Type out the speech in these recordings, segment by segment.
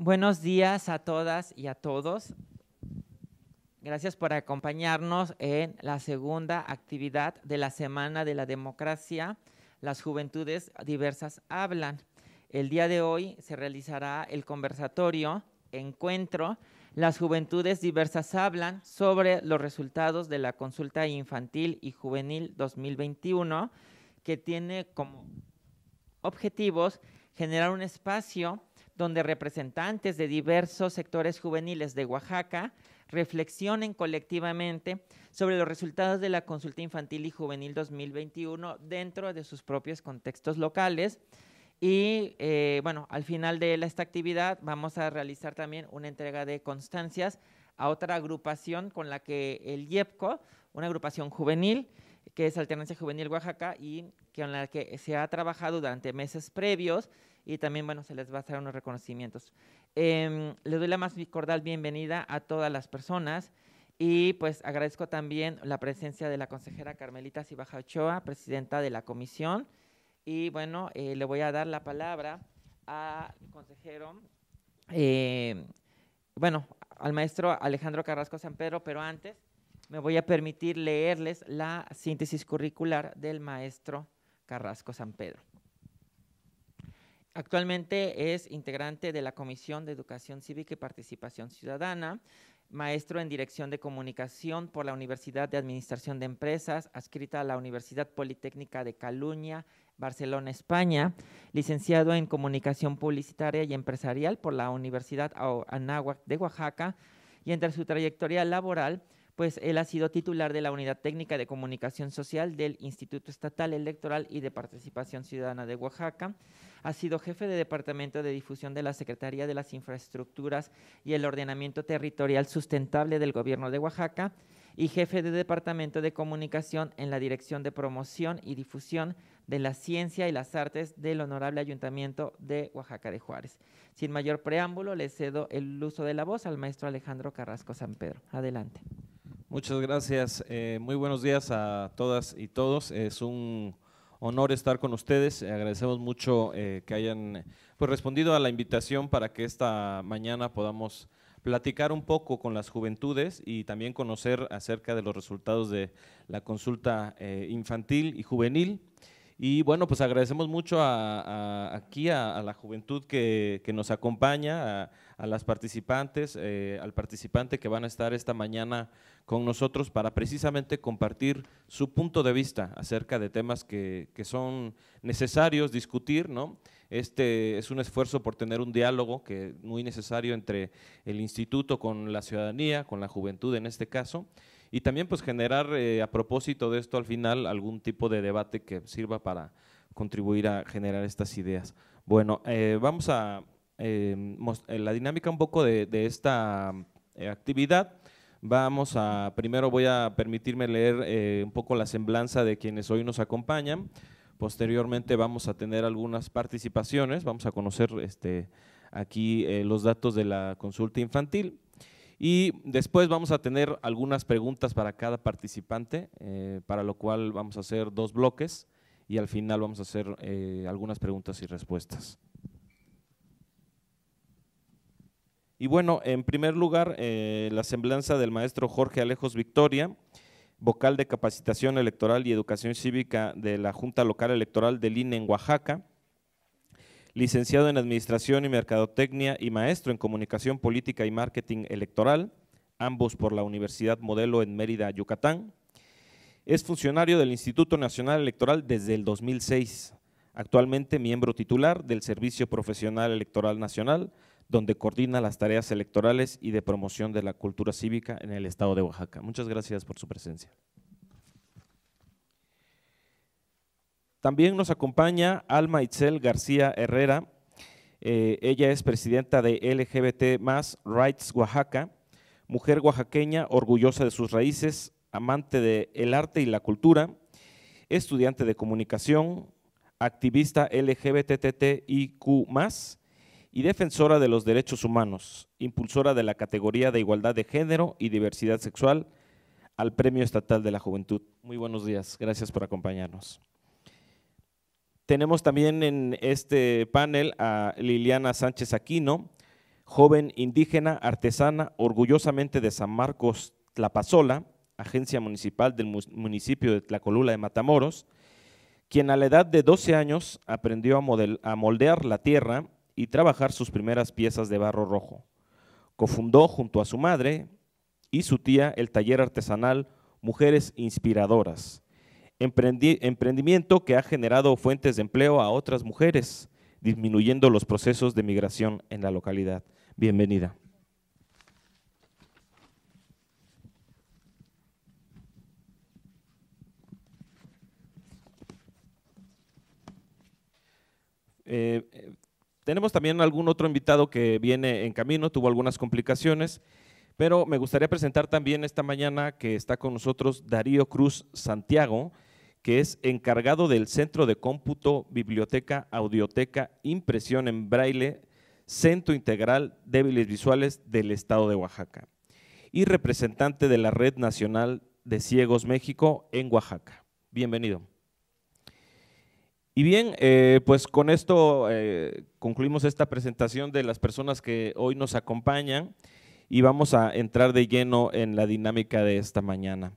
Buenos días a todas y a todos. Gracias por acompañarnos en la segunda actividad de la Semana de la Democracia. Las juventudes diversas hablan. El día de hoy se realizará el conversatorio, encuentro. Las juventudes diversas hablan sobre los resultados de la consulta infantil y juvenil 2021, que tiene como objetivos generar un espacio donde representantes de diversos sectores juveniles de Oaxaca reflexionen colectivamente sobre los resultados de la consulta infantil y juvenil 2021 dentro de sus propios contextos locales. Y eh, bueno, al final de esta actividad vamos a realizar también una entrega de constancias a otra agrupación con la que el IEPCO, una agrupación juvenil, que es Alternancia Juvenil Oaxaca y con la que se ha trabajado durante meses previos y también, bueno, se les va a hacer unos reconocimientos. Em, les doy la más cordial bienvenida a todas las personas y pues agradezco también la presencia de la consejera Carmelita Cibaja Ochoa, presidenta de la comisión. Y bueno, eh, le voy a dar la palabra al consejero, eh, bueno, al maestro Alejandro Carrasco San Pedro, pero antes me voy a permitir leerles la síntesis curricular del maestro Carrasco San Pedro. Actualmente es integrante de la Comisión de Educación Cívica y Participación Ciudadana, maestro en Dirección de Comunicación por la Universidad de Administración de Empresas, adscrita a la Universidad Politécnica de Caluña, Barcelona, España, licenciado en Comunicación Publicitaria y Empresarial por la Universidad Anáhuac de Oaxaca, y entre su trayectoria laboral pues él ha sido titular de la Unidad Técnica de Comunicación Social del Instituto Estatal Electoral y de Participación Ciudadana de Oaxaca. Ha sido jefe de Departamento de Difusión de la Secretaría de las Infraestructuras y el Ordenamiento Territorial Sustentable del Gobierno de Oaxaca y jefe de Departamento de Comunicación en la Dirección de Promoción y Difusión de la Ciencia y las Artes del Honorable Ayuntamiento de Oaxaca de Juárez. Sin mayor preámbulo, le cedo el uso de la voz al maestro Alejandro Carrasco San Pedro. Adelante. Muchas gracias. Eh, muy buenos días a todas y todos. Es un honor estar con ustedes. Agradecemos mucho eh, que hayan pues, respondido a la invitación para que esta mañana podamos platicar un poco con las juventudes y también conocer acerca de los resultados de la consulta eh, infantil y juvenil. Y bueno, pues agradecemos mucho a, aquí a, la juventud que, nos acompaña, a, las participantes, eh, al participante que van a estar esta mañana con nosotros para precisamente compartir su punto de vista acerca de temas que, son necesarios discutir, ¿no? Este es un esfuerzo por tener un diálogo que muy necesario entre el instituto con la ciudadanía, con la juventud en este caso. Y también pues generar eh, a propósito de esto al final algún tipo de debate que sirva para contribuir a generar estas ideas. Bueno, eh, vamos a eh, la dinámica un poco de, esta actividad. Vamos a, primero voy a permitirme leer un poco la semblanza de quienes hoy nos acompañan. Posteriormente vamos a tener algunas participaciones, vamos a conocer este, aquí los datos de la consulta infantil. Y después vamos a tener algunas preguntas para cada participante, eh, para lo cual vamos a hacer dos bloques y al final vamos a hacer eh, algunas preguntas y respuestas. Y bueno, en primer lugar, eh, la semblanza del maestro Jorge Alejos Victoria, vocal de capacitación electoral y educación cívica de la Junta Local Electoral del INE en Oaxaca licenciado en Administración y Mercadotecnia y maestro en Comunicación Política y Marketing Electoral, ambos por la Universidad Modelo en Mérida, Yucatán. Es funcionario del Instituto Nacional Electoral desde el 2006, actualmente miembro titular del Servicio Profesional Electoral Nacional, donde coordina las tareas electorales y de promoción de la cultura cívica en el Estado de Oaxaca. Muchas gracias por su presencia. También nos acompaña Alma Itzel García Herrera. Eh, ella es presidenta de LGBT Rights Oaxaca, mujer oaxaqueña orgullosa de sus raíces, amante del arte y la cultura, estudiante de comunicación, activista LGBTTIQ y defensora de los derechos humanos, impulsora de la categoría de igualdad de género y diversidad sexual al Premio Estatal de la Juventud. Muy buenos días, gracias por acompañarnos. Tenemos también en este panel a Liliana Sánchez Aquino, joven indígena, artesana, orgullosamente de San Marcos Tlapazola, agencia municipal del municipio de Tlacolula de Matamoros, quien a la edad de 12 años aprendió a, a moldear la tierra y trabajar sus primeras piezas de barro rojo. Cofundó junto a su madre y su tía el taller artesanal Mujeres Inspiradoras, emprendimiento que ha generado fuentes de empleo a otras mujeres, disminuyendo los procesos de migración en la localidad. Bienvenida. Eh, tenemos también algún otro invitado que viene en camino, tuvo algunas complicaciones, pero me gustaría presentar también esta mañana que está con nosotros Darío Cruz Santiago que es encargado del Centro de Cómputo, Biblioteca, Audioteca, Impresión en Braille, Centro Integral Débiles Visuales del Estado de Oaxaca y representante de la Red Nacional de Ciegos México en Oaxaca. Bienvenido. Y bien, eh, pues con esto eh, concluimos esta presentación de las personas que hoy nos acompañan y vamos a entrar de lleno en la dinámica de esta mañana.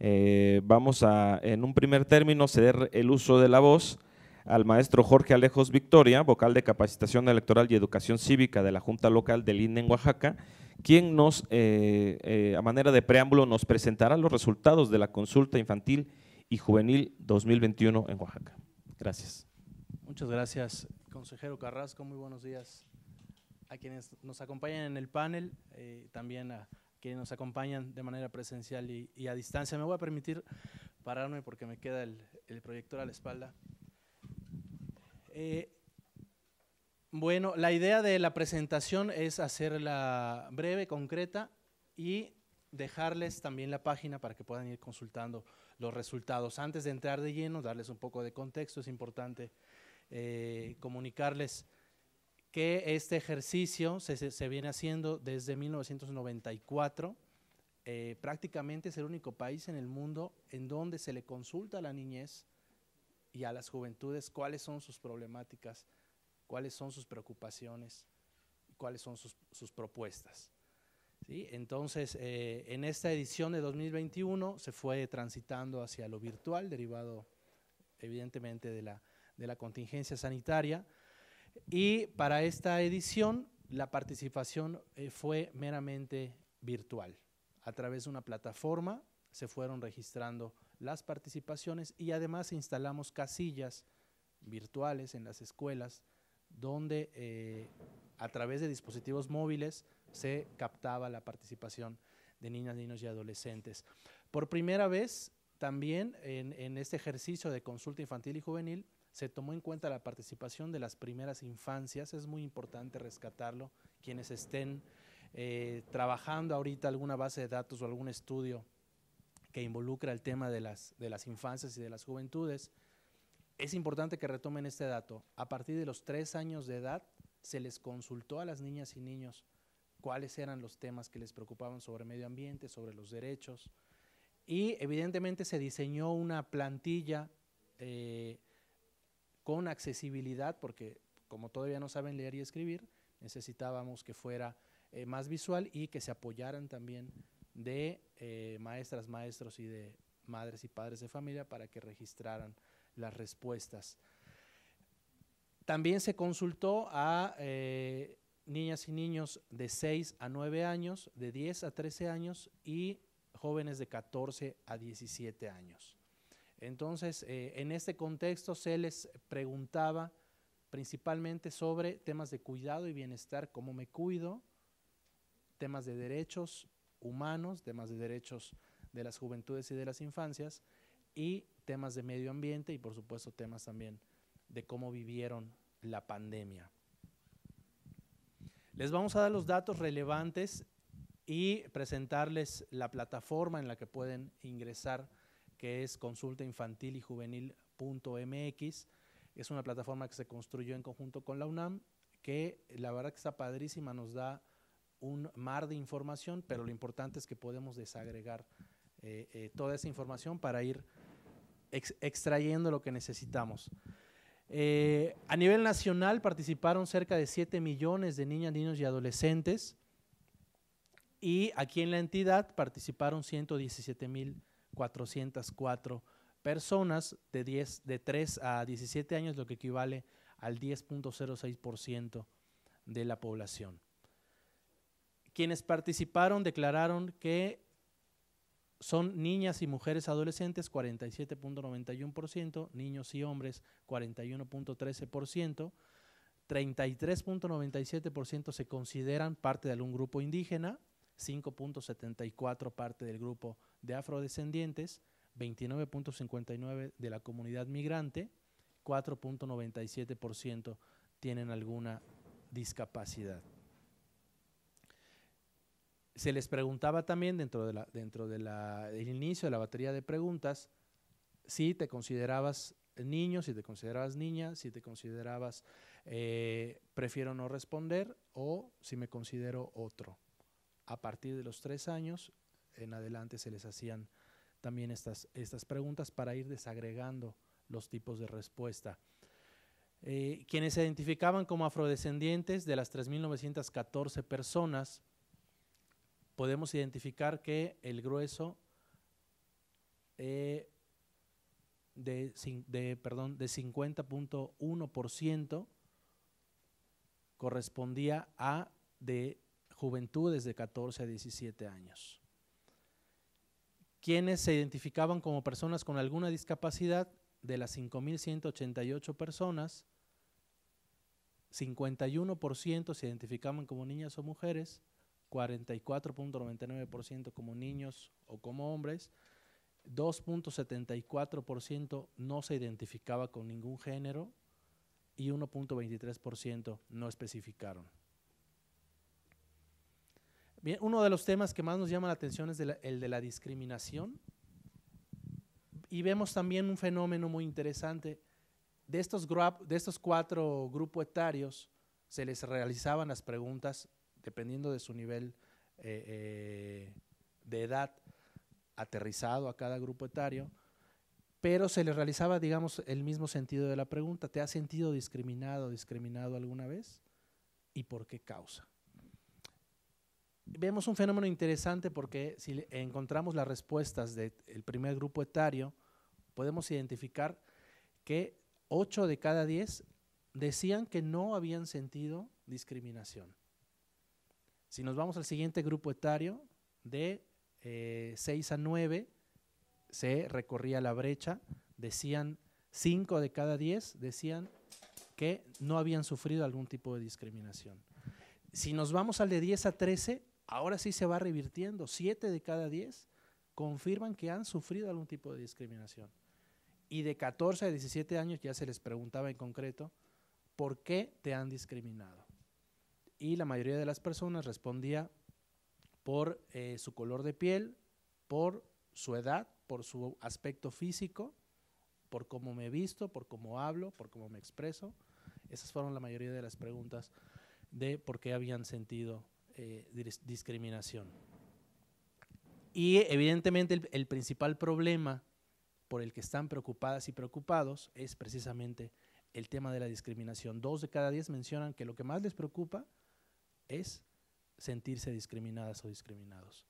Eh, vamos a, en un primer término, ceder el uso de la voz al maestro Jorge Alejos Victoria, vocal de capacitación electoral y educación cívica de la Junta Local del INE en Oaxaca, quien nos, eh, eh, a manera de preámbulo, nos presentará los resultados de la consulta infantil y juvenil 2021 en Oaxaca. Gracias. Muchas gracias, consejero Carrasco. Muy buenos días a quienes nos acompañan en el panel, también a que nos acompañan de manera presencial y, a distancia. Me voy a permitir pararme porque me queda el, proyector a la espalda. Eh, bueno, la idea de la presentación es hacerla breve, concreta y dejarles también la página para que puedan ir consultando los resultados. Antes de entrar de lleno, darles un poco de contexto, es importante eh, comunicarles que este ejercicio se, se viene haciendo desde 1994. Eh, prácticamente es el único país en el mundo en donde se le consulta a la niñez y a las juventudes cuáles son sus problemáticas, cuáles son sus preocupaciones, cuáles son sus, propuestas. Entonces, eh, en esta edición de 2021 se fue transitando hacia lo virtual, derivado evidentemente de la, de la contingencia sanitaria, y para esta edición la participación eh, fue meramente virtual. A través de una plataforma se fueron registrando las participaciones y además instalamos casillas virtuales en las escuelas donde eh, a través de dispositivos móviles se captaba la participación de niñas, niños y adolescentes. Por primera vez también en este ejercicio de consulta infantil y juvenil se tomó en cuenta la participación de las primeras infancias, es muy importante rescatarlo, quienes estén eh, trabajando ahorita alguna base de datos o algún estudio que involucra el tema de las, de las infancias y de las juventudes, es importante que retomen este dato. A partir de los tres años de edad se les consultó a las niñas y niños cuáles eran los temas que les preocupaban sobre medio ambiente, sobre los derechos, y evidentemente se diseñó una plantilla eh, con accesibilidad, porque como todavía no saben leer y escribir, necesitábamos que fuera eh, más visual y que se apoyaran también de eh, maestras, maestros y de madres y padres de familia para que registraran las respuestas. También se consultó a eh, niñas y niños de 6 a 9 años, de 10 a 13 años y jóvenes de 14 a 17 años. Entonces, eh, en este contexto se les preguntaba principalmente sobre temas de cuidado y bienestar, cómo me cuido, temas de derechos humanos, temas de derechos de las juventudes y de las infancias, y temas de medio ambiente y por supuesto temas también de cómo vivieron la pandemia. Les vamos a dar los datos relevantes y presentarles la plataforma en la que pueden ingresar que es consultainfantilyjuvenil.mx. Es una plataforma que se construyó en conjunto con la UNAM, que la verdad que está padrísima, nos da un mar de información, pero lo importante es que podemos desagregar eh, eh, toda esa información para ir extrayendo lo que necesitamos. Eh, a nivel nacional participaron cerca de 7 millones de niñas, niños y adolescentes y aquí en la entidad participaron 117 mil 404 personas de, 10, de 3 a 17 años, lo que equivale al 10.06% de la población. Quienes participaron declararon que son niñas y mujeres adolescentes 47.91%, niños y hombres 41.13%, 33.97% se consideran parte de algún grupo indígena, 5.74 parte del grupo de afrodescendientes, 29.59 de la comunidad migrante, 4.97% tienen alguna discapacidad. Se les preguntaba también dentro, dentro del inicio de la batería de preguntas si te considerabas niño, si te considerabas niña, si te considerabas eh, prefiero no responder o si me considero otro a partir de los tres años en adelante se les hacían también estas, estas preguntas para ir desagregando los tipos de respuesta. Eh, quienes se identificaban como afrodescendientes de las 3.914 personas, podemos identificar que el grueso eh, de, perdón, de 50.1% correspondía a de juventudes de 14 a 17 años. Quienes se identificaban como personas con alguna discapacidad, de las 5.188 personas, 51% se identificaban como niñas o mujeres, 44.99% como niños o como hombres, 2.74% no se identificaba con ningún género y 1.23% no especificaron uno de los temas que más nos llama la atención es el de la discriminación. Y vemos también un fenómeno muy interesante. De estos, cuatro grupos etarios se les realizaban las preguntas dependiendo de su nivel eh, eh, de edad aterrizado a cada grupo etario, pero se les realizaba, digamos, el mismo sentido de la pregunta. ¿Te has sentido discriminado discriminado alguna vez? ¿Y por qué causa? vemos un fenómeno interesante porque si encontramos las respuestas del primer grupo etario, podemos identificar que 8 de cada 10 decían que no habían sentido discriminación. Si nos vamos al siguiente grupo etario, de 6 eh, a 9 se recorría la brecha, decían 5 de cada 10 decían que no habían sufrido algún tipo de discriminación. Si nos vamos al de 10 a 13, ahora sí se va revirtiendo. Siete de cada diez confirman que han sufrido algún tipo de discriminación. Y de 14 a 17 años ya se les preguntaba en concreto, ¿por qué te han discriminado? Y la mayoría de las personas respondía por eh, su color de piel, por su edad, por su aspecto físico, por cómo me he visto, por cómo hablo, por cómo me expreso. Esas fueron la mayoría de las preguntas de por qué habían sentido eh, discriminación. Y evidentemente el, el, principal problema por el que están preocupadas y preocupados es precisamente el tema de la discriminación. Dos de cada diez mencionan que lo que más les preocupa es sentirse discriminadas o discriminados.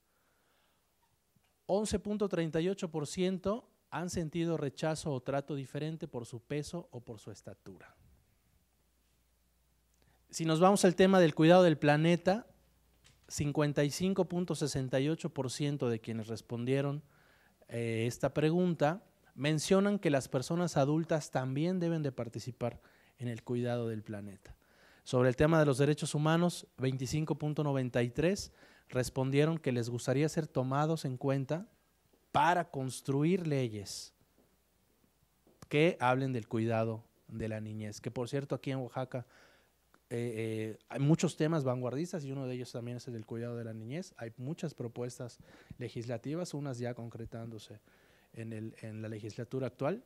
11.38% han sentido rechazo o trato diferente por su peso o por su estatura. Si nos vamos al tema del cuidado del planeta, 55.68% de quienes respondieron eh, esta pregunta mencionan que las personas adultas también deben de participar en el cuidado del planeta. Sobre el tema de los derechos humanos, 25.93 respondieron que les gustaría ser tomados en cuenta para construir leyes que hablen del cuidado de la niñez, que por cierto aquí en Oaxaca hay eh, eh, muchos temas vanguardistas y uno de ellos también es el del cuidado de la niñez. Hay muchas propuestas legislativas, unas ya concretándose en, el, en la legislatura actual,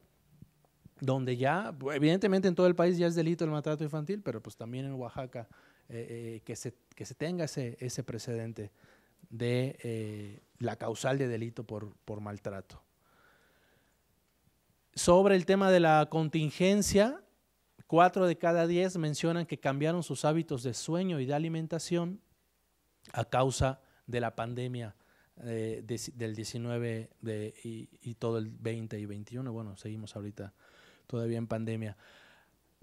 donde ya, evidentemente en todo el país ya es delito el maltrato infantil, pero pues también en Oaxaca eh, que, se, que, se, tenga ese, ese precedente de la causal de delito por, por maltrato. Sobre el tema de la contingencia, Cuatro de cada diez mencionan que cambiaron sus hábitos de sueño y de alimentación a causa de la pandemia eh, del 19 y, y, todo el 20 y 21. Bueno, seguimos ahorita todavía en pandemia.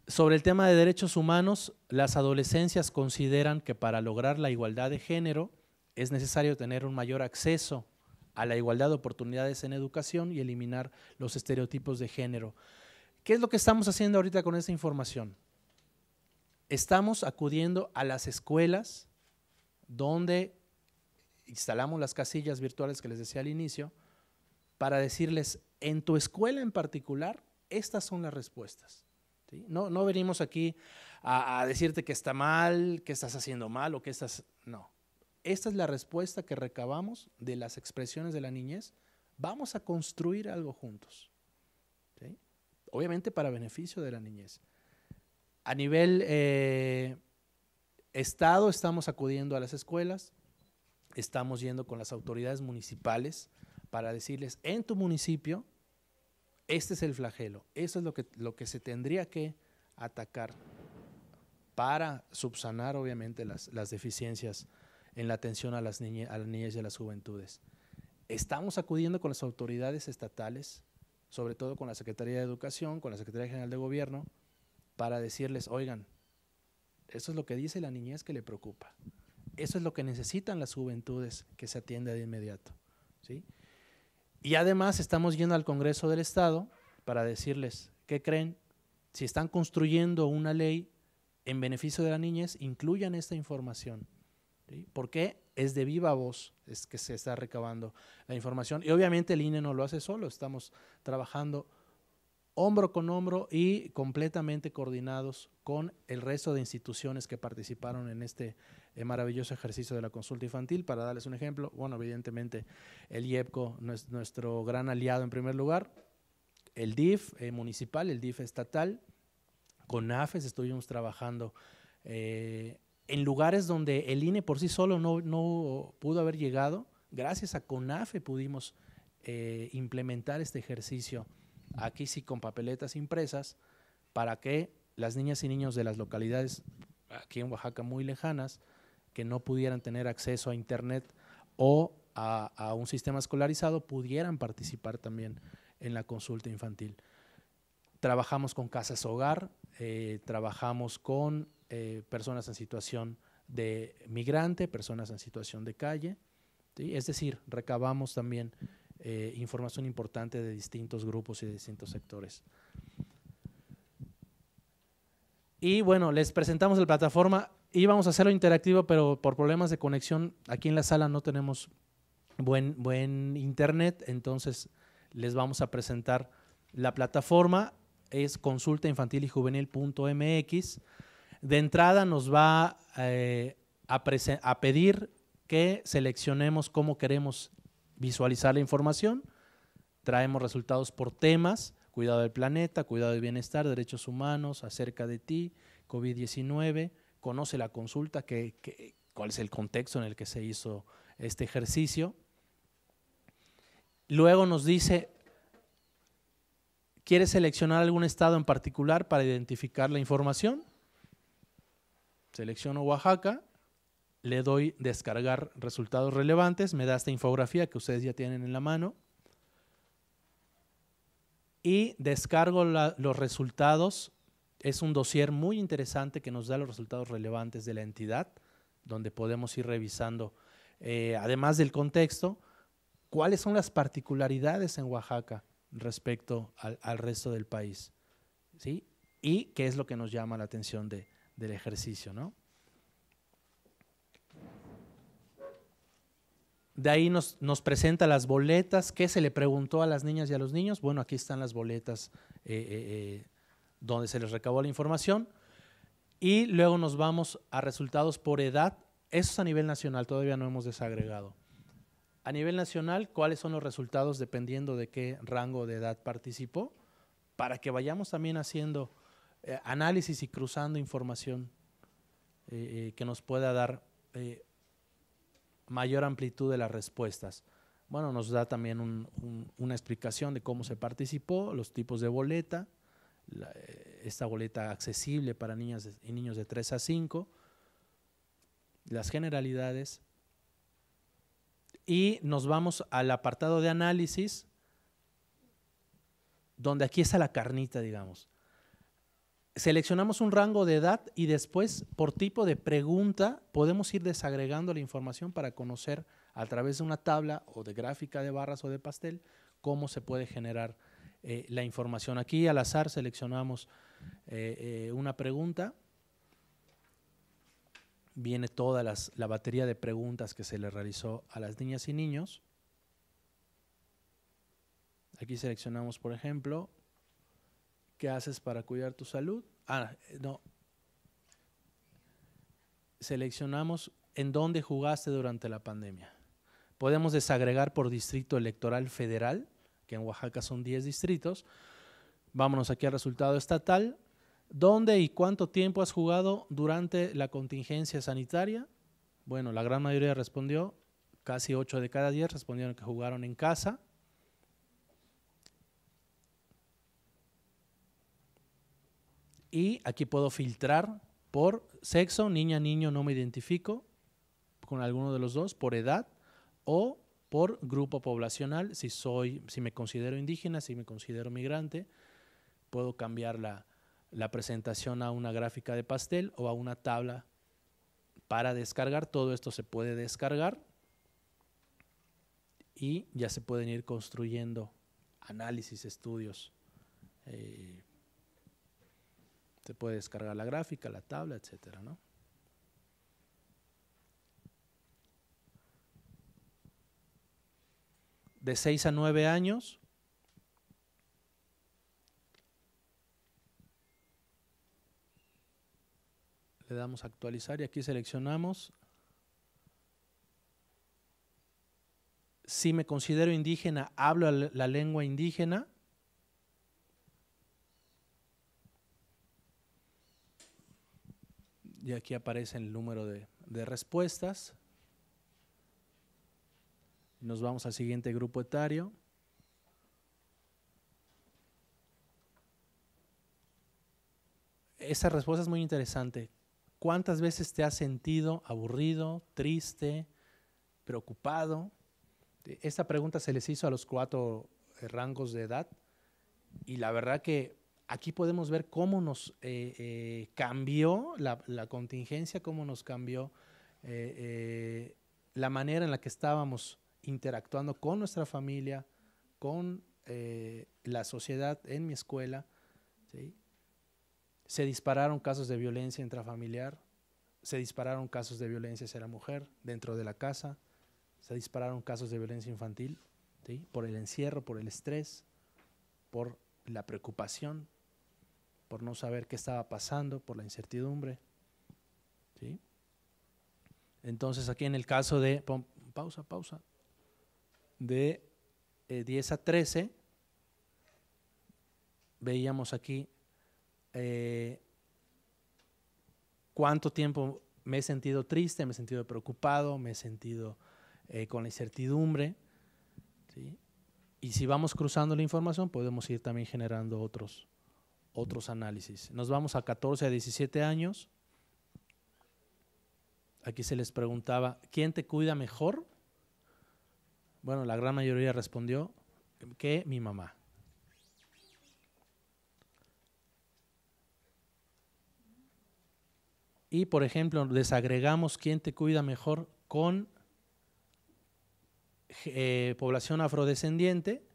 Sobre el tema de derechos humanos, las adolescencias consideran que para lograr la igualdad de género es necesario tener un mayor acceso a la igualdad de oportunidades en educación y eliminar los estereotipos de género. ¿Qué es lo que estamos haciendo ahorita con esta información? Estamos acudiendo a las escuelas donde instalamos las casillas virtuales que les decía al inicio para decirles, en tu escuela en particular, estas son las respuestas. No, no venimos aquí a, a, decirte que está mal, que estás haciendo mal o que estás... No. Esta es la respuesta que recabamos de las expresiones de la niñez. Vamos a construir algo juntos obviamente para beneficio de la niñez. A nivel eh, Estado estamos acudiendo a las escuelas, estamos yendo con las autoridades municipales para decirles, en tu municipio, este es el flagelo, eso es lo que, lo que se tendría que atacar para subsanar obviamente las, deficiencias en la atención a las, a las niñas y a las juventudes. Estamos acudiendo con las autoridades estatales, sobre todo con la Secretaría de Educación, con la Secretaría General de Gobierno, para decirles, oigan, eso es lo que dice la niñez que le preocupa, eso es lo que necesitan las juventudes que se atienda de inmediato. Y además estamos yendo al Congreso del Estado para decirles, ¿qué creen? Si están construyendo una ley en beneficio de la niñez, incluyan esta información. ¿Por qué? es de viva voz, es que se está recabando la información. Y obviamente el INE no lo hace solo, estamos trabajando hombro con hombro y completamente coordinados con el resto de instituciones que participaron en este eh, maravilloso ejercicio de la consulta infantil. Para darles un ejemplo, bueno, evidentemente el IEPCO, nuestro gran aliado en primer lugar, el DIF eh, municipal, el DIF estatal, con AFES estuvimos trabajando eh, en lugares donde el INE por sí solo no, pudo haber llegado, gracias a CONAFE pudimos eh, implementar este ejercicio, aquí sí con papeletas impresas, para que las niñas y niños de las localidades aquí en Oaxaca muy lejanas, que no pudieran tener acceso a Internet o a, un sistema escolarizado, pudieran participar también en la consulta infantil. Trabajamos con casas hogar, eh, trabajamos con eh, personas en situación de migrante, personas en situación de calle. Es decir, recabamos también eh, información importante de distintos grupos y de distintos sectores. Y bueno, les presentamos la plataforma. y vamos a hacerlo interactivo, pero por problemas de conexión, aquí en la sala no tenemos buen, buen internet, entonces les vamos a presentar la plataforma. Es consultainfantilyjuvenil.mx de entrada nos va eh, a, pedir que seleccionemos cómo queremos visualizar la información. Traemos resultados por temas, cuidado del planeta, cuidado del bienestar, derechos humanos, acerca de ti, COVID-19, conoce la consulta, cuál es el contexto en el que se hizo este ejercicio. Luego nos dice, ¿quieres seleccionar algún estado en particular para identificar la información? Selecciono Oaxaca, le doy descargar resultados relevantes, me da esta infografía que ustedes ya tienen en la mano y descargo los resultados. Es un dossier muy interesante que nos da los resultados relevantes de la entidad, donde podemos ir revisando, eh, además del contexto, cuáles son las particularidades en Oaxaca respecto al, al resto del país. ¿sí? Y qué es lo que nos llama la atención de, del ejercicio, ¿no? De ahí nos, nos, presenta las boletas. ¿Qué se le preguntó a las niñas y a los niños? Bueno, aquí están las boletas eh, eh, eh, donde se les recabó la información. Y luego nos vamos a resultados por edad. Eso es a nivel nacional, todavía no hemos desagregado. A nivel nacional, ¿cuáles son los resultados dependiendo de qué rango de edad participó? Para que vayamos también haciendo eh, análisis y cruzando información eh, eh, que nos pueda dar mayor amplitud de las respuestas. Bueno, nos da también una explicación de cómo se participó, los tipos de boleta, esta boleta accesible para niñas y niños de 3 a 5, las generalidades. Y nos vamos al apartado de análisis, donde aquí está la carnita, digamos seleccionamos un rango de edad y después, por tipo de pregunta, podemos ir desagregando la información para conocer a través de una tabla o de gráfica de barras o de pastel cómo se puede generar eh, la información. Aquí al azar seleccionamos eh, eh, una pregunta. Viene toda la batería de preguntas que se le realizó a las niñas y niños. Aquí seleccionamos, por ejemplo, ¿Qué haces para cuidar tu salud? Ah, eh, no. Seleccionamos en dónde jugaste durante la pandemia. Podemos desagregar por distrito electoral federal, que en Oaxaca son 10 distritos. Vámonos aquí al resultado estatal. ¿Dónde y cuánto tiempo has jugado durante la contingencia sanitaria? Bueno, la gran mayoría respondió, casi 8 de cada 10 respondieron que jugaron en casa. y aquí puedo filtrar por sexo, niña, niño, no me identifico con alguno de los dos, por edad o por grupo poblacional, si soy, si me considero indígena, si me considero migrante, puedo cambiar la, presentación a una gráfica de pastel o a una tabla para descargar. Todo esto se puede descargar y ya se pueden ir construyendo análisis, estudios. Eh, se puede descargar la gráfica, la tabla, etcétera, ¿no? De 6 a 9 años, le damos a actualizar y aquí seleccionamos si me considero indígena, hablo la lengua indígena. y aquí aparece el número de, respuestas. Nos vamos al siguiente grupo etario. Esa respuesta es muy interesante. ¿Cuántas veces te has sentido aburrido, triste, preocupado? Esta pregunta se les hizo a los cuatro eh, rangos de edad y la verdad que aquí podemos ver cómo nos eh, eh, cambió la, contingencia, cómo nos cambió eh, la manera en la que estábamos interactuando con nuestra familia, con la sociedad en mi escuela. Se dispararon casos de violencia intrafamiliar, se dispararon casos de violencia hacia la mujer dentro de la casa, se dispararon casos de violencia infantil por el encierro, por el estrés, por la preocupación por no saber qué estaba pasando, por la incertidumbre. ¿sí? Entonces aquí en el caso de, pausa, pausa, de 10 eh, a 13, veíamos aquí eh, cuánto tiempo me he sentido triste, me he sentido preocupado, me he sentido eh, con la incertidumbre. Y si vamos cruzando la información, podemos ir también generando otros, otros análisis. Nos vamos a 14 a 17 años. Aquí se les preguntaba, ¿quién te cuida mejor? Bueno, la gran mayoría respondió que mi mamá. Y por ejemplo, desagregamos quién te cuida mejor con eh, población afrodescendiente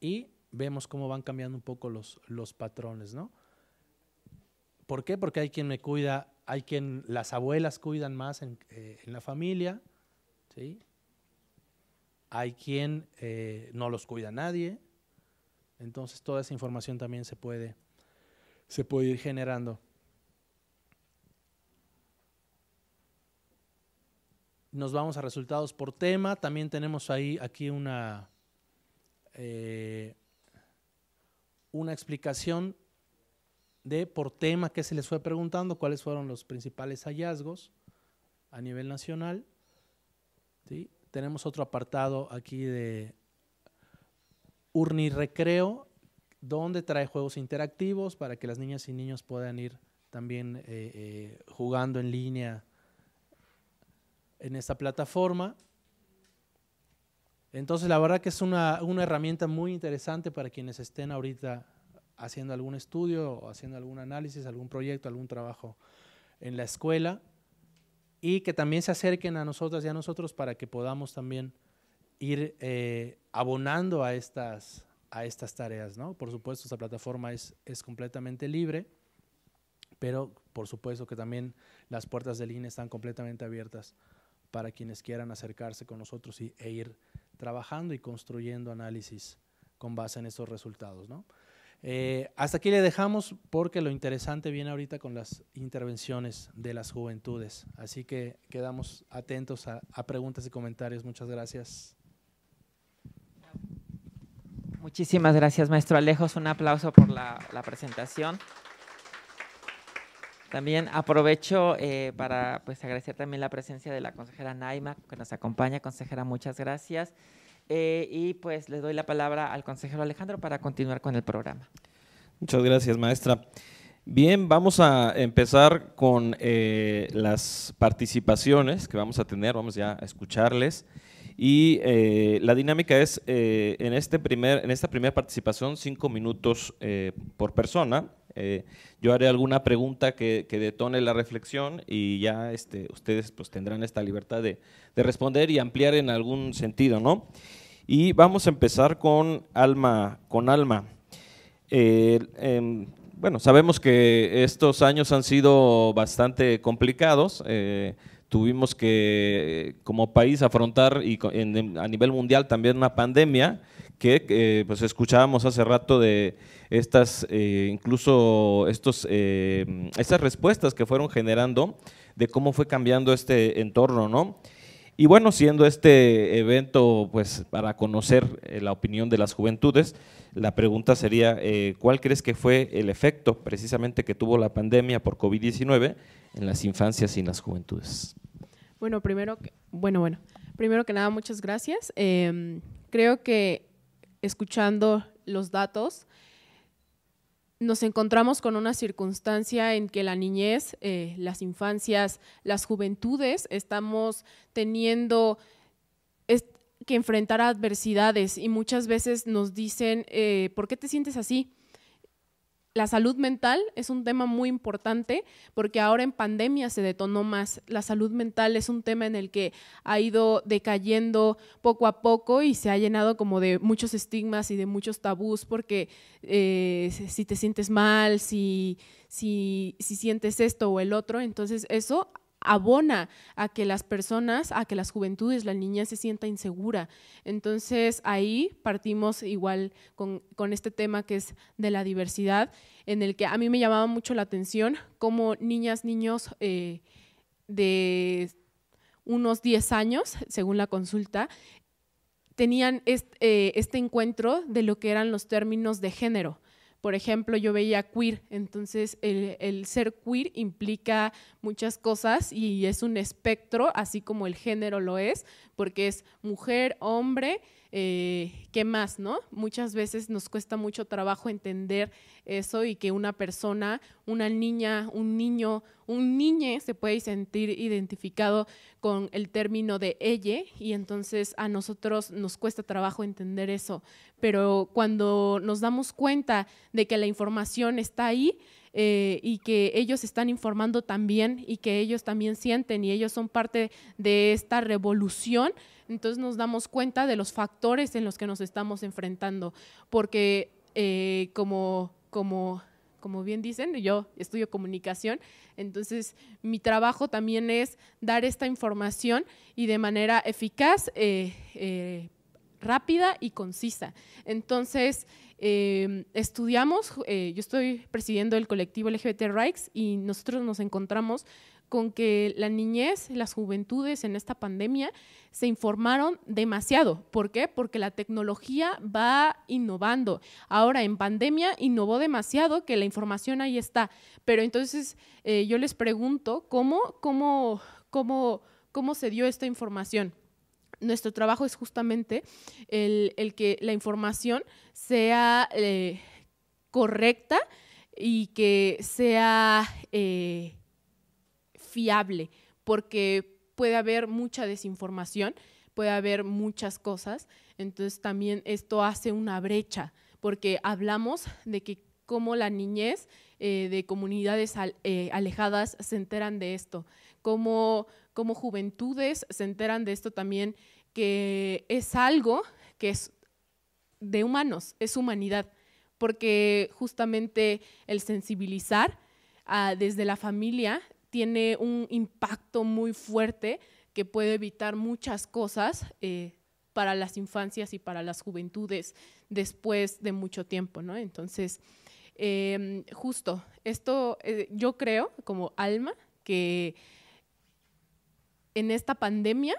y vemos cómo van cambiando un poco los, patrones, ¿no? ¿Por qué? Porque hay quien me cuida, hay quien las abuelas cuidan más en, eh, la familia, Hay quien eh, no los cuida nadie. Entonces toda esa información también se puede, se puede ir generando. Nos vamos a resultados por tema. También tenemos ahí aquí una, eh, una explicación de por tema que se les fue preguntando cuáles fueron los principales hallazgos a nivel nacional. Tenemos otro apartado aquí de Urni Recreo, donde trae juegos interactivos para que las niñas y niños puedan ir también eh, eh, jugando en línea en esta plataforma. Entonces, la verdad que es una, herramienta muy interesante para quienes estén ahorita haciendo algún estudio o haciendo algún análisis, algún proyecto, algún trabajo en la escuela y que también se acerquen a nosotras y a nosotros para que podamos también ir eh, abonando a estas, a estas tareas. Por supuesto, esta plataforma es, completamente libre, pero por supuesto que también las puertas del INE están completamente abiertas para quienes quieran acercarse con nosotros e ir trabajando y construyendo análisis con base en esos resultados. Eh, hasta aquí le dejamos porque lo interesante viene ahorita con las intervenciones de las juventudes. Así que quedamos atentos a, preguntas y comentarios. Muchas gracias. Muchísimas gracias, maestro Alejos. Un aplauso por la presentación. También aprovecho eh, para pues, agradecer también la presencia de la consejera Naima, que nos acompaña. Consejera, muchas gracias. Eh, y pues le doy la palabra al consejero Alejandro para continuar con el programa. Muchas gracias, maestra. Bien, vamos a empezar con eh, las participaciones que vamos a tener, vamos ya a escucharles. Y la dinámica es, en, este primer, en esta primera participación, cinco minutos por persona. Eh, yo haré alguna pregunta que, que, detone la reflexión y ya este, ustedes pues, tendrán esta libertad de, responder y ampliar en algún sentido, ¿no? Y vamos a empezar con alma, con alma. Eh, em, bueno, sabemos que estos años han sido bastante complicados eh, tuvimos que como país afrontar y a nivel mundial también una pandemia que eh, pues escuchábamos hace rato de estas, eh, incluso estos, eh, estas respuestas que fueron generando de cómo fue cambiando este entorno, ¿no? Y bueno, siendo este evento pues para conocer la opinión de las juventudes, la pregunta sería, ¿cuál crees que fue el efecto precisamente que tuvo la pandemia por COVID-19 en las infancias y en las juventudes? Bueno, primero, bueno, bueno, primero que nada, muchas gracias. Em, creo que escuchando los datos, nos encontramos con una circunstancia en que la niñez, eh, las infancias, las juventudes, estamos teniendo que enfrentar adversidades y muchas veces nos dicen, eh, ¿por qué te sientes así? la salud mental es un tema muy importante porque ahora en pandemia se detonó más. La salud mental es un tema en el que ha ido decayendo poco a poco y se ha llenado como de muchos estigmas y de muchos tabús porque eh, si te sientes mal, si, si, si sientes esto o el otro, entonces eso abona a que las personas, a que las juventudes, la niña se sienta insegura. Entonces ahí partimos igual con, este tema que es de la diversidad, en el que a mí me llamaba mucho la atención cómo niñas, niños eh, de unos 10 años, según la consulta, tenían eh, este, encuentro de lo que eran los términos de género. Por ejemplo, yo veía queer, entonces el, ser queer implica muchas cosas y es un espectro, así como el género lo es, porque es mujer, hombre, eh, ¿qué más, no? Muchas veces nos cuesta mucho trabajo entender eso y que una persona, una niña, un niño, un niñe se puede sentir identificado con el término de ella y entonces a nosotros nos cuesta trabajo entender eso. Pero cuando nos damos cuenta de que la información está ahí, eh, y que ellos están informando también y que ellos también sienten y ellos son parte de esta revolución, entonces nos damos cuenta de los factores en los que nos estamos enfrentando, porque eh, como, como como bien dicen, yo estudio comunicación, entonces mi trabajo también es dar esta información y de manera eficaz, eh, rápida y concisa. Entonces, Em, estudiamos, eh, yo estoy presidiendo el colectivo LGBT Rights y nosotros nos encontramos con que la niñez, las juventudes en esta pandemia se informaron demasiado. ¿Por qué? Porque la tecnología va innovando. Ahora en pandemia innovó demasiado que la información ahí está. Pero entonces eh, yo les pregunto, ¿cómo, cómo, cómo, cómo se dio esta información? nuestro trabajo es justamente el, que la información sea eh, correcta y que sea eh, fiable, porque puede haber mucha desinformación, puede haber muchas cosas, entonces también esto hace una brecha, porque hablamos de que cómo la niñez eh, de comunidades alejadas se enteran de esto, cómo, cómo, juventudes se enteran de esto también que es algo que es de humanos, es humanidad, porque justamente el sensibilizar ah, desde la familia tiene un impacto muy fuerte que puede evitar muchas cosas eh, para las infancias y para las juventudes después de mucho tiempo, ¿no? Entonces, em, justo, esto eh, yo creo como alma que en esta pandemia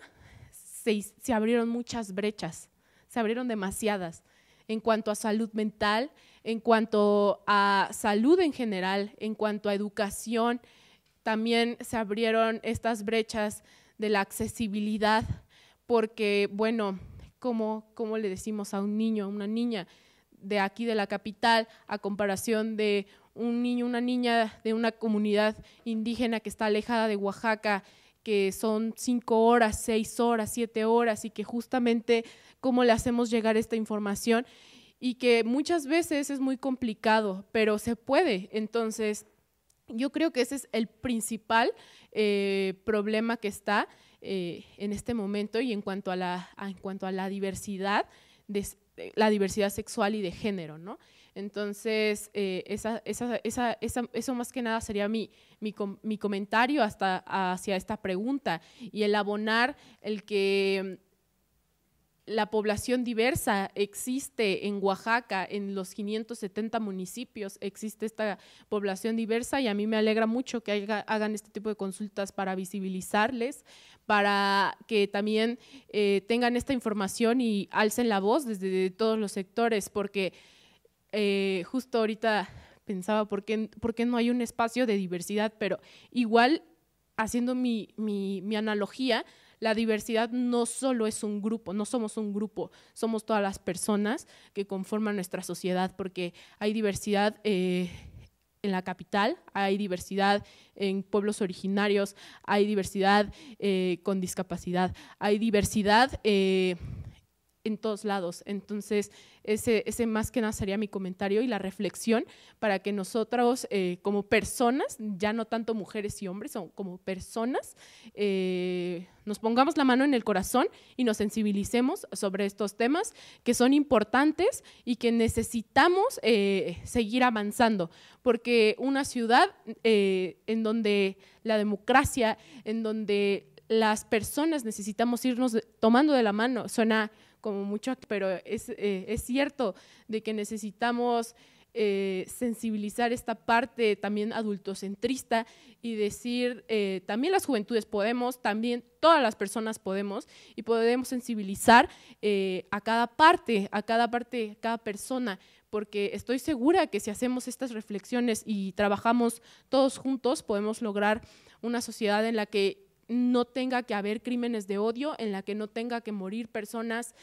se, abrieron muchas brechas, se abrieron demasiadas en cuanto a salud mental, en cuanto a salud en general, en cuanto a educación. También se abrieron estas brechas de la accesibilidad, porque, bueno, como, como le decimos a un niño, a una niña de aquí de la capital, a comparación de un niño, una niña de una comunidad indígena que está alejada de Oaxaca, que son cinco horas, seis horas, siete horas y que justamente cómo le hacemos llegar esta información y que muchas veces es muy complicado, pero se puede. Entonces, yo creo que ese es el principal eh, problema que está eh, en este momento y en cuanto a la, en cuanto a la diversidad, eh, la diversidad sexual y de género, ¿no? Entonces, eh, eso más que nada sería mi, mi, comentario hasta, hacia esta pregunta y el abonar el que la población diversa existe en Oaxaca, en los 570 municipios existe esta población diversa y a mí me alegra mucho que hagan este tipo de consultas para visibilizarles, para que también eh, tengan esta información y alcen la voz desde todos los sectores, porque eh, justo ahorita pensaba por qué, por no hay un espacio de diversidad, pero igual haciendo mi, analogía, la diversidad no solo es un grupo, no somos un grupo, somos todas las personas que conforman nuestra sociedad, porque hay diversidad eh, en la capital, hay diversidad en pueblos originarios, hay diversidad eh, con discapacidad, hay diversidad en todos lados. Entonces, ese, ese más que nada sería mi comentario y la reflexión para que nosotros eh, como personas, ya no tanto mujeres y hombres, sino como personas, eh, nos pongamos la mano en el corazón y nos sensibilicemos sobre estos temas que son importantes y que necesitamos eh, seguir avanzando, porque una ciudad en donde la democracia, en donde las personas necesitamos irnos tomando de la mano, suena como mucho, pero eh, es, cierto de que necesitamos eh, sensibilizar esta parte también adultocentrista y decir, eh, también las juventudes podemos, también todas las personas podemos y podemos sensibilizar a cada parte, a cada parte, a cada persona, porque estoy segura que si hacemos estas reflexiones y trabajamos todos juntos, podemos lograr una sociedad en la que no tenga que haber crímenes de odio, en la que no tenga que morir personas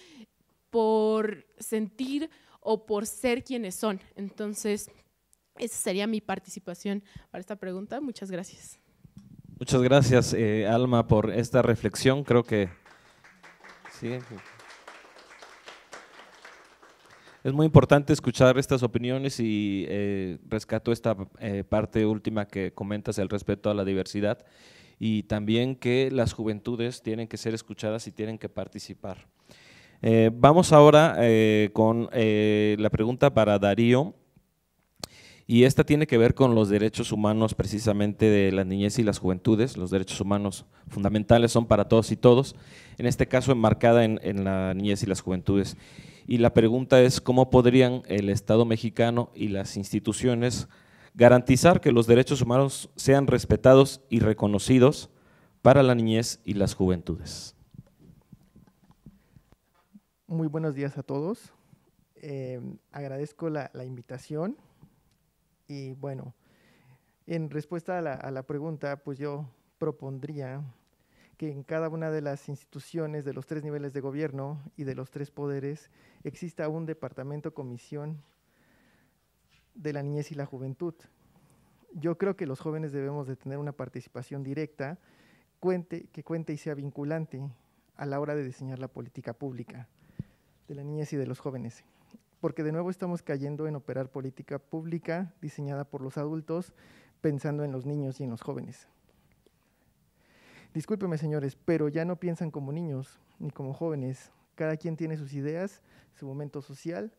por sentir o por ser quienes son. Entonces, esa sería mi participación para esta pregunta. Muchas gracias. Muchas gracias, eh, Alma, por esta reflexión. Creo que sí. Es muy importante escuchar estas opiniones y eh, rescato esta eh, parte última que comentas, el respeto a la diversidad y también que las juventudes tienen que ser escuchadas y tienen que participar. Eh, vamos ahora eh, con eh, la pregunta para Darío. Y esta tiene que ver con los derechos humanos precisamente de la niñez y las juventudes. Los derechos humanos fundamentales son para todos y todos, en este caso enmarcada en la niñez y las juventudes. Y la pregunta es, ¿cómo podrían el Estado mexicano y las instituciones garantizar que los derechos humanos sean respetados y reconocidos para la niñez y las juventudes. Muy buenos días a todos. Eh, agradezco la, invitación y bueno, en respuesta a la, a la pregunta, pues yo propondría que en cada una de las instituciones de los tres niveles de gobierno y de los tres poderes exista un departamento, comisión de la niñez y la juventud. Yo creo que los jóvenes debemos de tener una participación directa, que cuente y sea vinculante a la hora de diseñar la política pública de la niñez y de los jóvenes. Porque de nuevo estamos cayendo en operar política pública diseñada por los adultos pensando en los niños y en los jóvenes. Discúlpeme, señores, pero ya no piensan como niños ni como jóvenes. Cada quien tiene sus ideas, su momento social,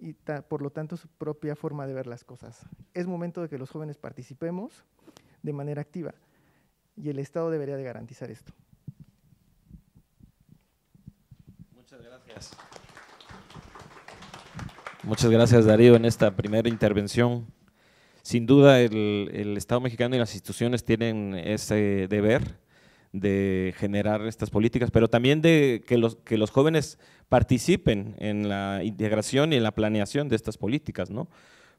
y por lo tanto su propia forma de ver las cosas. Es momento de que los jóvenes participemos de manera activa y el Estado debería de garantizar esto. Muchas gracias. Muchas gracias Darío en esta primera intervención. Sin duda el, el Estado mexicano y las instituciones tienen ese deber de generar estas políticas, pero también de que los, que los jóvenes participen en la integración y en la planeación de estas políticas, ¿no?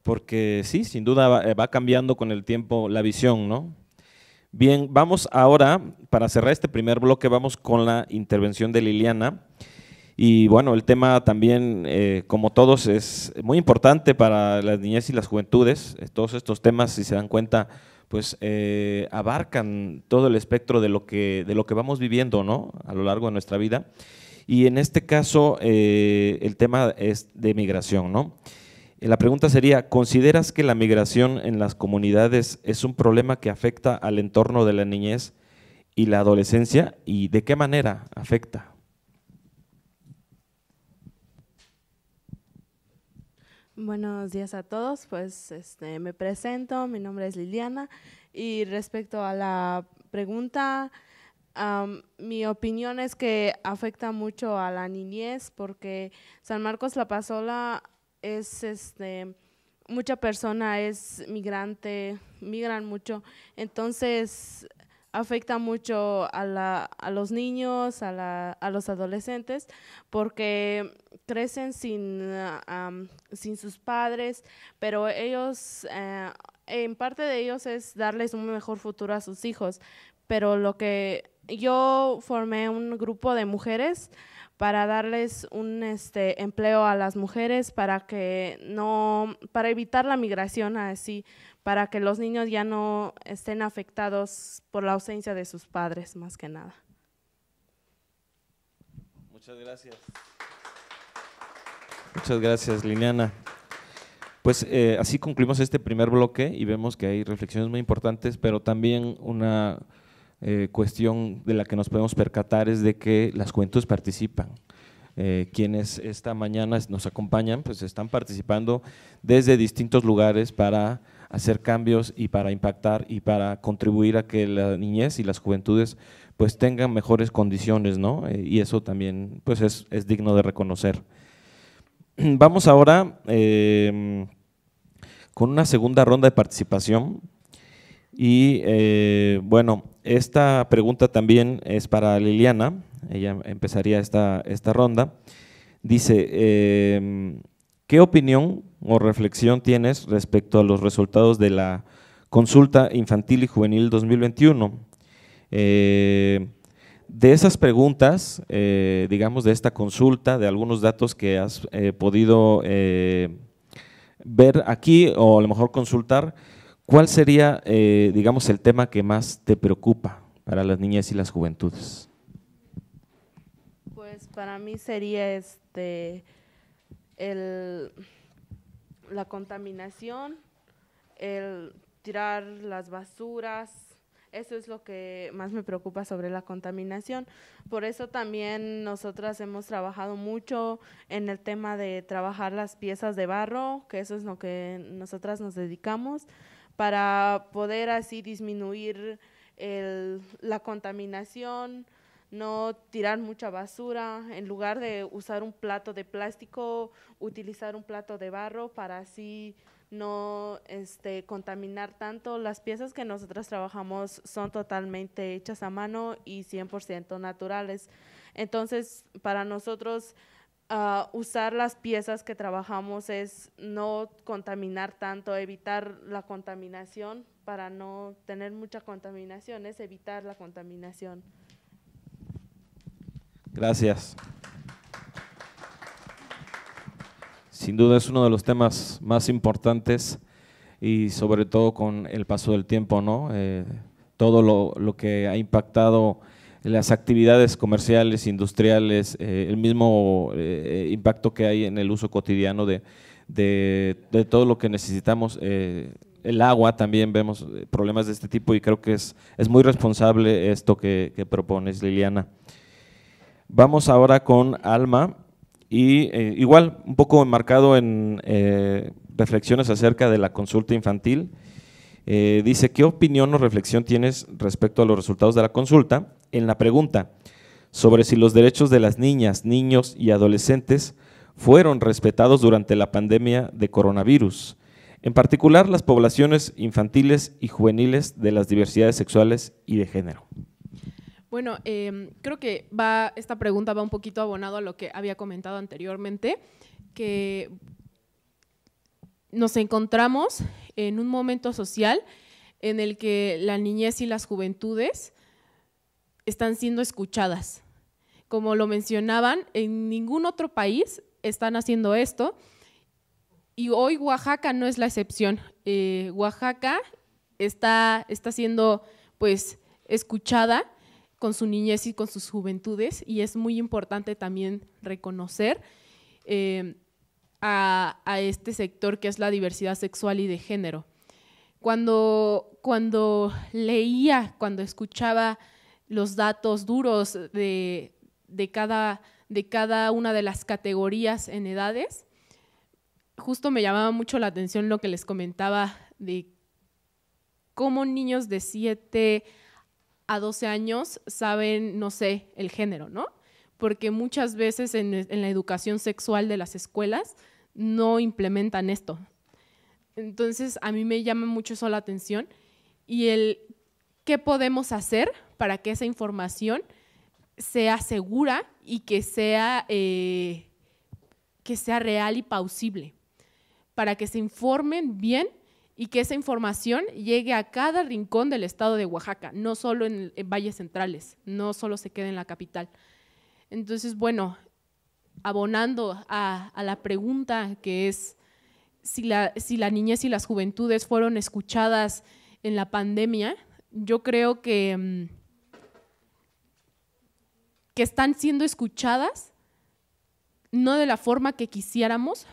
Porque sí, sin duda va, cambiando con el tiempo la visión, ¿no? Bien, vamos ahora, para cerrar este primer bloque, vamos con la intervención de Liliana. Y bueno, el tema también, eh, como todos, es muy importante para las niñez y las juventudes. Todos estos temas, si se dan cuenta, pues eh, abarcan todo el espectro de lo, que, de lo que vamos viviendo ¿no? a lo largo de nuestra vida. Y en este caso, eh, el tema es de migración. ¿no? Eh, la pregunta sería, ¿consideras que la migración en las comunidades es un problema que afecta al entorno de la niñez y la adolescencia? ¿Y de qué manera afecta? Buenos días a todos, pues este, me presento, mi nombre es Liliana y respecto a la pregunta, mi opinión es que afecta mucho a la niñez porque San Marcos La Pazola, es, este, mucha persona es migrante, migran mucho, entonces afecta mucho a, la, a los niños, a, la, a, los adolescentes, porque crecen sin, ah, sin sus padres, pero ellos, eh, en parte de ellos es darles un mejor futuro a sus hijos. Pero lo que yo formé un grupo de mujeres para darles un este, empleo a las mujeres para que no para evitar la migración así para que los niños ya no estén afectados por la ausencia de sus padres, más que nada. Muchas gracias. Muchas gracias, Liliana. Pues eh, así concluimos este primer bloque y vemos que hay reflexiones muy importantes, pero también una eh, cuestión de la que nos podemos percatar es de que las cuentos participan. Eh, quienes esta mañana nos acompañan, pues están participando desde distintos lugares para hacer cambios y para impactar y para contribuir a que la niñez y las juventudes pues tengan mejores condiciones, ¿no? Eh, y eso también pues es, digno de reconocer. Vamos ahora em, con una segunda ronda de participación y eh, bueno, esta pregunta también es para Liliana, ella empezaría esta, esta ronda. Dice, em, ¿Qué opinión o reflexión tienes respecto a los resultados de la consulta infantil y juvenil 2021? Eh, de esas preguntas, eh, digamos, de esta consulta, de algunos datos que has eh, podido ver aquí o a lo mejor consultar, ¿cuál sería, digamos, el tema que más te preocupa para las niñas y las juventudes? Pues para mí sería este el, la contaminación, el tirar las basuras. Eso es lo que más me preocupa sobre la contaminación. Por eso también nosotras hemos trabajado mucho en el tema de trabajar las piezas de barro, que eso es lo que nosotras nos dedicamos, para poder así disminuir la contaminación, no tirar mucha basura, en lugar de usar un plato de plástico, utilizar un plato de barro para así no este, contaminar tanto. Las piezas que nosotros trabajamos son totalmente hechas a mano y 100% naturales. Entonces, para nosotros, ah, usar las piezas que trabajamos es no contaminar tanto, evitar la contaminación para no tener mucha contaminación, es evitar la contaminación. Gracias. Sin duda es uno de los temas más importantes y sobre todo con el paso del tiempo, ¿no? Eh, todo lo, que ha impactado las actividades comerciales, industriales, eh, el mismo eh, impacto que hay en el uso cotidiano de, todo lo que necesitamos. el agua también vemos problemas de este tipo y creo que es, es muy responsable esto que propones, Liliana. Vamos ahora con Alma y eh, igual un poco enmarcado en eh, reflexiones acerca de la consulta infantil. Eh, dice, ¿qué opinión o reflexión tienes respecto a los resultados de la consulta en la pregunta sobre si los derechos de las niñas, niños y adolescentes fueron respetados durante la pandemia de coronavirus? En particular, las poblaciones infantiles y juveniles de las diversidades sexuales y de género. Bueno, em, creo que va, esta pregunta va un poquito abonado a lo que había comentado anteriormente, que nos encontramos en un momento social en el que la niñez y las juventudes están siendo escuchadas. Como lo mencionaban, en ningún otro país están haciendo esto y hoy Oaxaca no es la excepción. Eh, Oaxaca está, está siendo pues escuchada con su niñez y con sus juventudes y es muy importante también reconocer eh, a, este sector que es la diversidad sexual y de género. Cuando, cuando leía, cuando escuchaba los datos duros de, cada, de cada una de las categorías en edades, justo me llamaba mucho la atención lo que les comentaba de cómo niños de 7 a 12 años saben, no sé, el género, ¿no? Porque muchas veces en, la educación sexual de las escuelas no implementan esto. Entonces, a mí me llama mucho eso la atención y el qué podemos hacer para que esa información sea segura y que sea, eh, que sea real y pausible, para que se informen bien y que esa información llegue a cada rincón del estado de Oaxaca, no solo en, valles centrales, no solo se quede en la capital. Entonces, bueno, abonando a, la pregunta que es si la, si niñez y las juventudes fueron escuchadas en la pandemia, yo creo que, mm, que están siendo escuchadas, no de la forma que quisiéramos,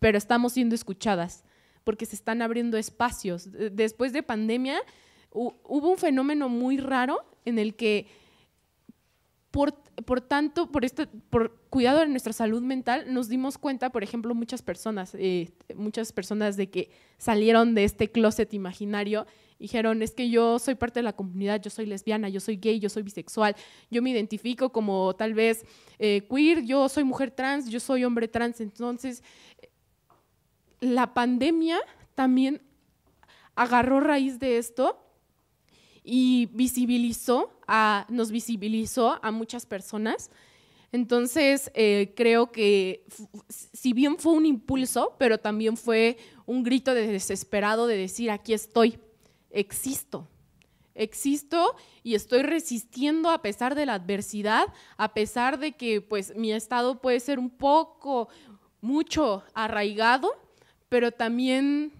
pero estamos siendo escuchadas porque se están abriendo espacios. Después de pandemia hubo un fenómeno muy raro en el que por, por, tanto, por, este, por cuidado de nuestra salud mental, nos dimos cuenta, por ejemplo, muchas personas, eh, muchas personas de que salieron de este closet imaginario, dijeron, es que yo soy parte de la comunidad, yo soy lesbiana, yo soy gay, yo soy bisexual, yo me identifico como tal vez eh, queer, yo soy mujer trans, yo soy hombre trans, entonces la pandemia también agarró raíz de esto y visibilizó nos visibilizó a muchas personas. Entonces, eh, creo que si bien fue un impulso, pero también fue un grito de desesperado de decir, aquí estoy, existo, existo y estoy resistiendo a pesar de la adversidad, a pesar de que pues mi estado puede ser un poco, mucho arraigado, pero también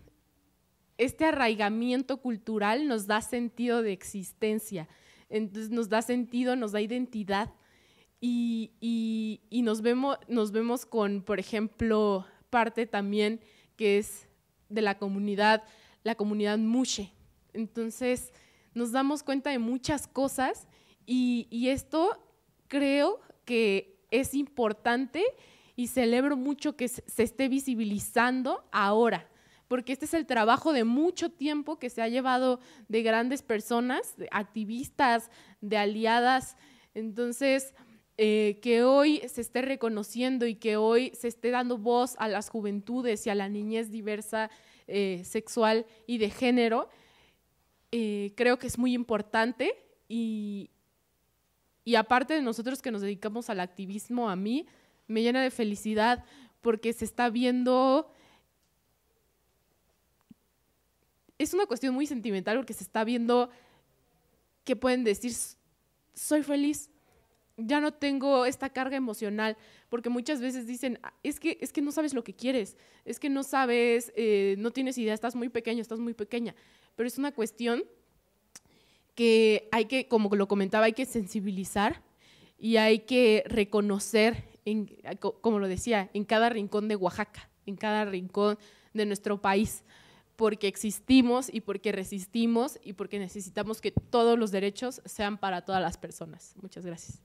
este arraigamiento cultural nos da sentido de existencia, entonces nos da sentido, nos da identidad y, nos, vemos, nos vemos con, por ejemplo, parte también que es de la comunidad, la comunidad Mushe. Entonces nos damos cuenta de muchas cosas y, y esto creo que es importante y celebro mucho que se esté visibilizando ahora, porque este es el trabajo de mucho tiempo que se ha llevado de grandes personas, de activistas, de aliadas. Entonces, eh, que hoy se esté reconociendo y que hoy se esté dando voz a las juventudes y a la niñez diversa, eh, sexual y de género, eh, creo que es muy importante y, y aparte de nosotros que nos dedicamos al activismo, a mí, me llena de felicidad porque se está viendo... Es una cuestión muy sentimental porque se está viendo que pueden decir, soy feliz, ya no tengo esta carga emocional, porque muchas veces dicen, ah, es que, es que no sabes lo que quieres, es que no sabes, eh, no tienes idea, estás muy pequeño, estás muy pequeña, pero es una cuestión que hay que, como lo comentaba, hay que sensibilizar y hay que reconocer como lo decía, en cada rincón de Oaxaca, en cada rincón de nuestro país, porque existimos y porque resistimos y porque necesitamos que todos los derechos sean para todas las personas. Muchas gracias.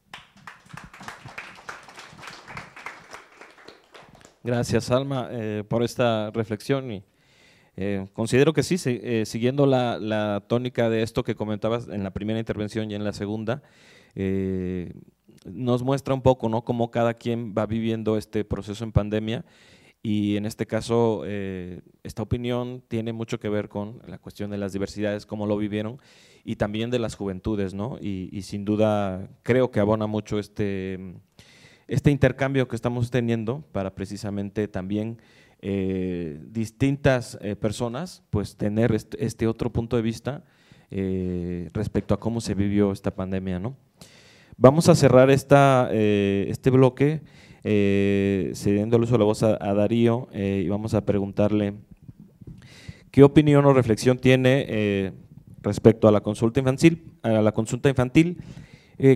Gracias, Alma, eh, por esta reflexión. Y, eh, considero que sí, eh, siguiendo la, la, tónica de esto que comentabas en la primera intervención y en la segunda, eh, nos muestra un poco ¿no? cómo cada quien va viviendo este proceso en pandemia y en este caso eh, esta opinión tiene mucho que ver con la cuestión de las diversidades, cómo lo vivieron y también de las juventudes, ¿no? Y, sin duda creo que abona mucho este, este intercambio que estamos teniendo para precisamente también eh, distintas personas, pues tener este, otro punto de vista eh, respecto a cómo se vivió esta pandemia. ¿no? Vamos a cerrar esta, eh, este bloque eh, cediendo el uso de la voz a, Darío y vamos a preguntarle qué opinión o reflexión tiene respecto a la consulta infantil, a la consulta infantil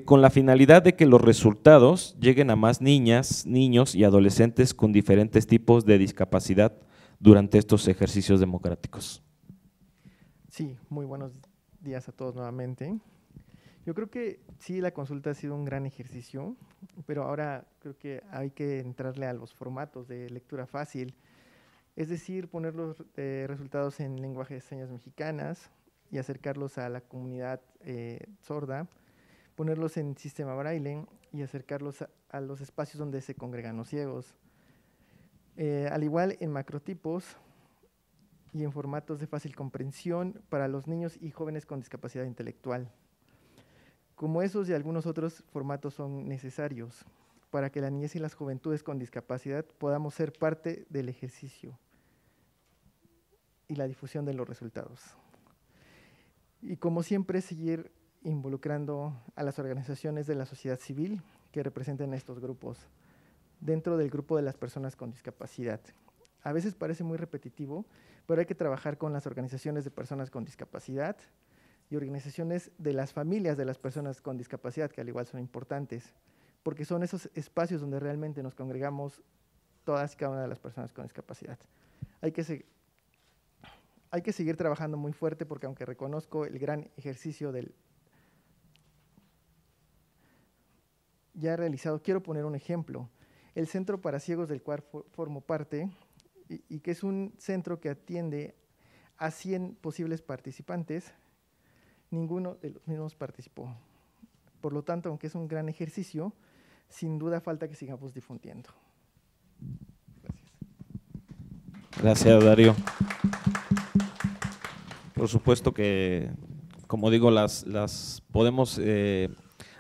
con la finalidad de que los resultados lleguen a más niñas, niños y adolescentes con diferentes tipos de discapacidad durante estos ejercicios democráticos. Sí, muy buenos días a todos nuevamente. Yo creo que sí, la consulta ha sido un gran ejercicio, pero ahora creo que hay que entrarle a los formatos de lectura fácil, es decir, poner los eh, resultados en lenguaje de señas mexicanas y acercarlos a la comunidad eh, sorda, ponerlos en sistema braille y acercarlos a, los espacios donde se congregan los ciegos. Eh, al igual en macrotipos, y en formatos de fácil comprensión para los niños y jóvenes con discapacidad intelectual. Como esos y algunos otros formatos son necesarios para que la niñez y las juventudes con discapacidad podamos ser parte del ejercicio y la difusión de los resultados. Y como siempre, seguir involucrando a las organizaciones de la sociedad civil que representan a estos grupos dentro del grupo de las personas con discapacidad. A veces parece muy repetitivo, pero hay que trabajar con las organizaciones de personas con discapacidad y organizaciones de las familias de las personas con discapacidad, que al igual son importantes, porque son esos espacios donde realmente nos congregamos todas y cada una de las personas con discapacidad. Hay que, hay que seguir trabajando muy fuerte porque aunque reconozco el gran ejercicio del ya realizado, quiero poner un ejemplo. El centro para ciegos del cual formo parte y, que es un centro que atiende a 100 posibles participantes, ninguno de los mismos participó. Por lo tanto, aunque es un gran ejercicio, sin duda falta que sigamos difundiendo. Gracias. Gracias, Darío. Por supuesto que, como digo, las, las podemos, eh,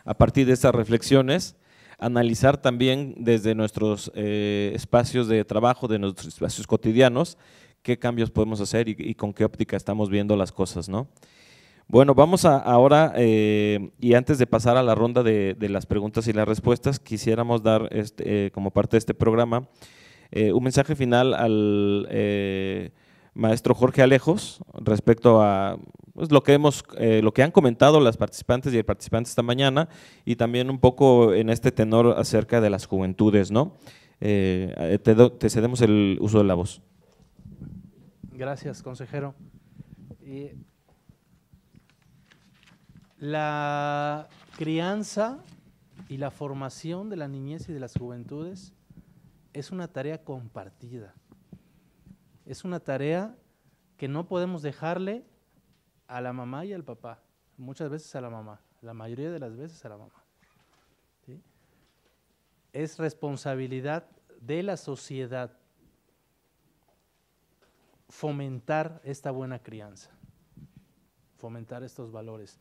a partir de estas reflexiones, analizar también desde nuestros eh, espacios de trabajo, de nuestros espacios cotidianos, qué cambios podemos hacer y, con qué óptica estamos viendo las cosas, ¿no? Bueno, vamos a, ahora, eh, y antes de pasar a la ronda de, las preguntas y las respuestas, quisiéramos dar este, eh, como parte de este programa un mensaje final al maestro Jorge Alejos respecto a pues, lo que hemos, eh, lo que han comentado las participantes y el participante esta mañana y también un poco en este tenor acerca de las juventudes, ¿no? Eh, te, cedemos el uso de la voz. Gracias, consejero. la crianza y la formación de la niñez y de las juventudes es una tarea compartida. Es una tarea que no podemos dejarle a la mamá y al papá, muchas veces a la mamá, la mayoría de las veces a la mamá. Es responsabilidad de la sociedad fomentar esta buena crianza, fomentar estos valores,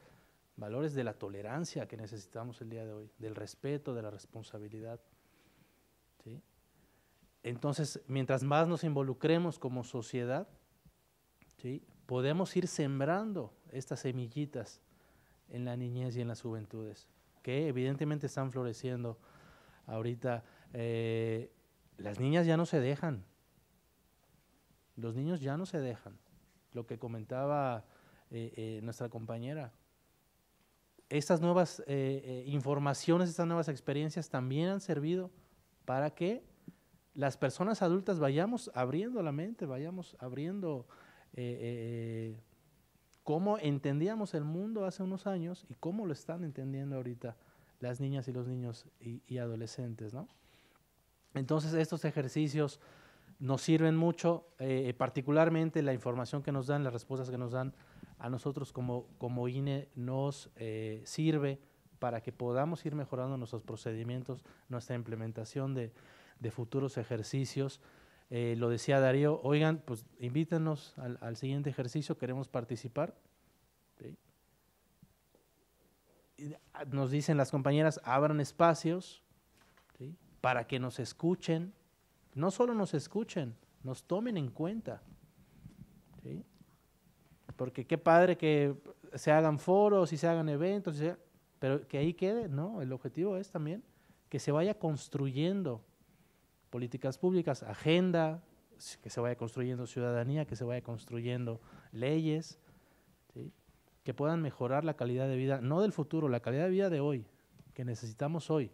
valores de la tolerancia que necesitamos el día de hoy, del respeto, de la responsabilidad. Entonces, mientras más nos involucremos como sociedad, podemos ir sembrando estas semillitas en la niñez y en las juventudes, que evidentemente están floreciendo ahorita. Eh, las niñas ya no se dejan, los niños ya no se dejan. Lo que comentaba eh, eh, nuestra compañera, estas nuevas informaciones, estas nuevas experiencias también han servido para que las personas adultas vayamos abriendo la mente, vayamos abriendo eh, eh, eh, cómo entendíamos el mundo hace unos años y cómo lo están entendiendo ahorita las niñas y los niños y, adolescentes, ¿no? Entonces estos ejercicios nos sirven mucho, particularmente la información que nos dan, las respuestas que nos dan a nosotros como, como INE nos sirve para que podamos ir mejorando nuestros procedimientos, nuestra implementación de futuros ejercicios eh, lo decía Darío, oigan, pues invítanos al, siguiente ejercicio, queremos participar. Ah, nos dicen las compañeras, abran espacios para que nos escuchen. No solo nos escuchen, nos tomen en cuenta. Porque qué padre que se hagan foros y se hagan eventos, pero que ahí quede, ¿no? El objetivo es también que se vaya construyendo políticas públicas, agenda, que se vaya construyendo ciudadanía, que se vaya construyendo leyes, que puedan mejorar la calidad de vida, no del futuro, la calidad de vida de hoy, que necesitamos hoy.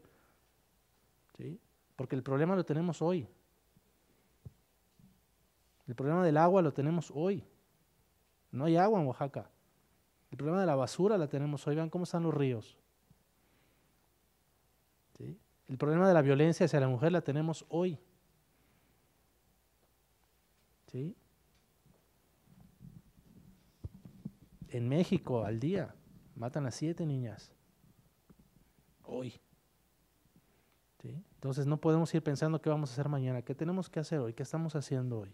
Porque el problema lo tenemos hoy. El problema del agua lo tenemos hoy. No hay agua en Oaxaca. El problema de la basura la tenemos hoy. Vean cómo están los ríos. El problema de la violencia hacia la mujer la tenemos hoy. ¿Sí? En México, al día, matan a siete niñas. Hoy. ¿Sí? Entonces no podemos ir pensando qué vamos a hacer mañana, qué tenemos que hacer hoy, qué estamos haciendo hoy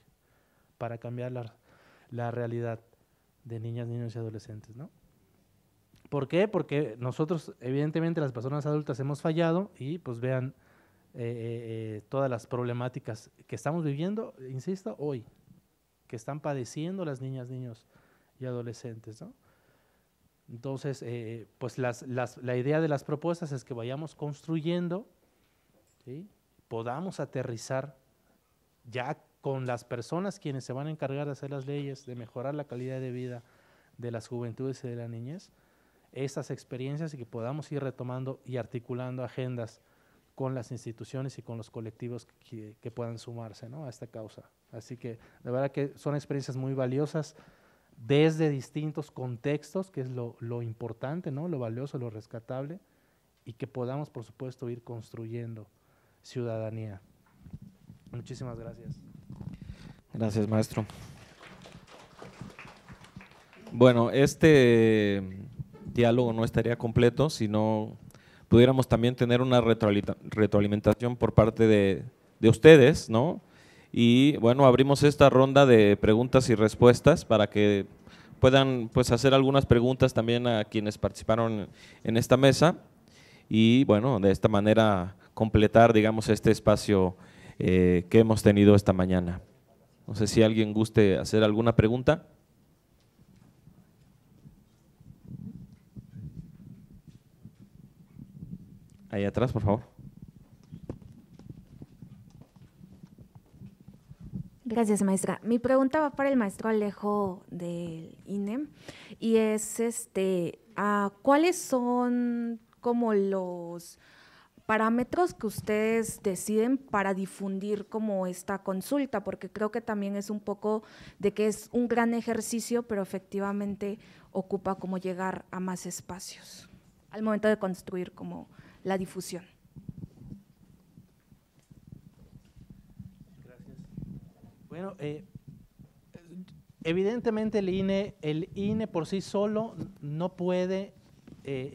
para cambiar la, la realidad de niñas, niños y adolescentes, ¿no? ¿Por qué? Porque nosotros, evidentemente, las personas adultas hemos fallado y pues vean eh, eh, eh, todas las problemáticas que estamos viviendo, insisto, hoy, que están padeciendo las niñas, niños y adolescentes, Entonces, pues la idea de las propuestas es que vayamos construyendo, podamos aterrizar ya con las personas quienes se van a encargar de hacer las leyes, de mejorar la calidad de vida de las juventudes y de la niñez, esas experiencias y que podamos ir retomando y articulando agendas con las instituciones y con los colectivos que, puedan sumarse a esta causa. Así que de verdad que son experiencias muy valiosas desde distintos contextos, que es lo, lo importante, ¿no? lo valioso, lo rescatable, y que podamos, por supuesto, ir construyendo ciudadanía. Muchísimas gracias. Gracias, maestro. Bueno, este diálogo no estaría completo si no pudiéramos también tener una retroalimentación por parte de, ustedes, ¿no? Y bueno, abrimos esta ronda de preguntas y respuestas para que puedan pues, hacer algunas preguntas también a quienes participaron en esta mesa y bueno, de esta manera completar, digamos, este espacio eh, que hemos tenido esta mañana. No sé si alguien guste hacer alguna pregunta. Ahí atrás, por favor. Gracias, maestra. Mi pregunta va para el maestro Alejo del INEM y es este, ah, ¿cuáles son como los parámetros que ustedes deciden para difundir como esta consulta? Porque creo que también es un poco de que es un gran ejercicio, pero efectivamente ocupa como llegar a más espacios al momento de construir como la difusión. Gracias. Bueno, eh, evidentemente el INE, el INE por sí solo no puede, eh,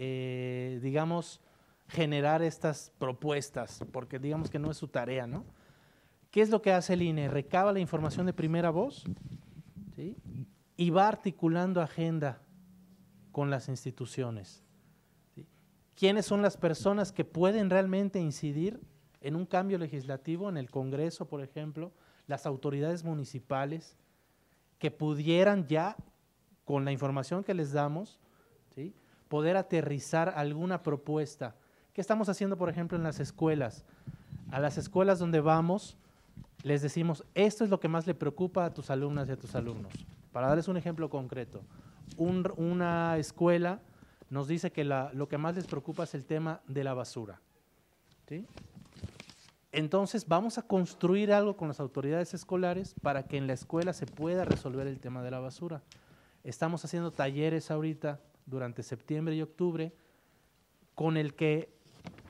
eh, digamos, generar estas propuestas, porque digamos que no es su tarea, ¿no? ¿Qué es lo que hace el INE? Recaba la información de primera voz y va articulando agenda con las instituciones quiénes son las personas que pueden realmente incidir en un cambio legislativo, en el Congreso, por ejemplo, las autoridades municipales, que pudieran ya, con la información que les damos, poder aterrizar alguna propuesta. ¿Qué estamos haciendo, por ejemplo, en las escuelas? A las escuelas donde vamos, les decimos, esto es lo que más le preocupa a tus alumnas y a tus alumnos. Para darles un ejemplo concreto, una escuela nos dice que lo que más les preocupa es el tema de la basura. Entonces vamos a construir algo con las autoridades escolares para que en la escuela se pueda resolver el tema de la basura. Estamos haciendo talleres ahorita durante septiembre y octubre con el que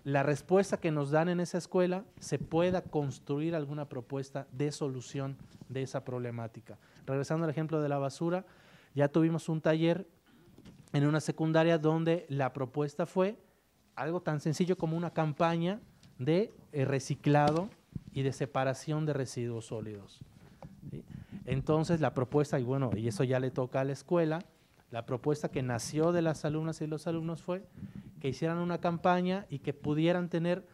la respuesta que nos dan en esa escuela se pueda construir alguna propuesta de solución de esa problemática. Regresando al ejemplo de la basura, ya tuvimos un taller en una secundaria donde la propuesta fue algo tan sencillo como una campaña de eh, reciclado y de separación de residuos sólidos. Entonces la propuesta, y bueno, y eso ya le toca a la escuela, la propuesta que nació de las alumnas y los alumnos fue que hicieran una campaña y que pudieran tener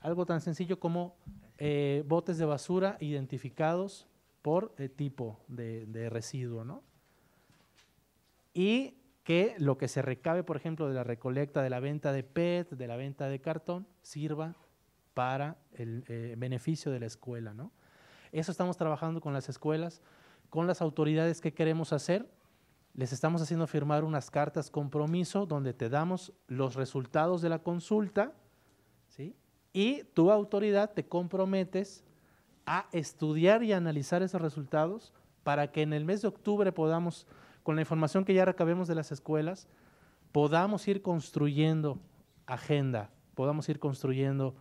algo tan sencillo como eh, botes de basura identificados por eh, tipo de, residuo, ¿no? Y que lo que se recabe, por ejemplo, de la recolecta, de la venta de PET, de la venta de cartón, sirva para el eh, beneficio de la escuela. ¿no? Eso estamos trabajando con las escuelas, con las autoridades que queremos hacer. Les estamos haciendo firmar unas cartas compromiso donde te damos los resultados de la consulta ¿sí? y tu autoridad te comprometes a estudiar y analizar esos resultados para que en el mes de octubre podamos con la información que ya recabemos de las escuelas, podamos ir construyendo agenda, podamos ir construyendo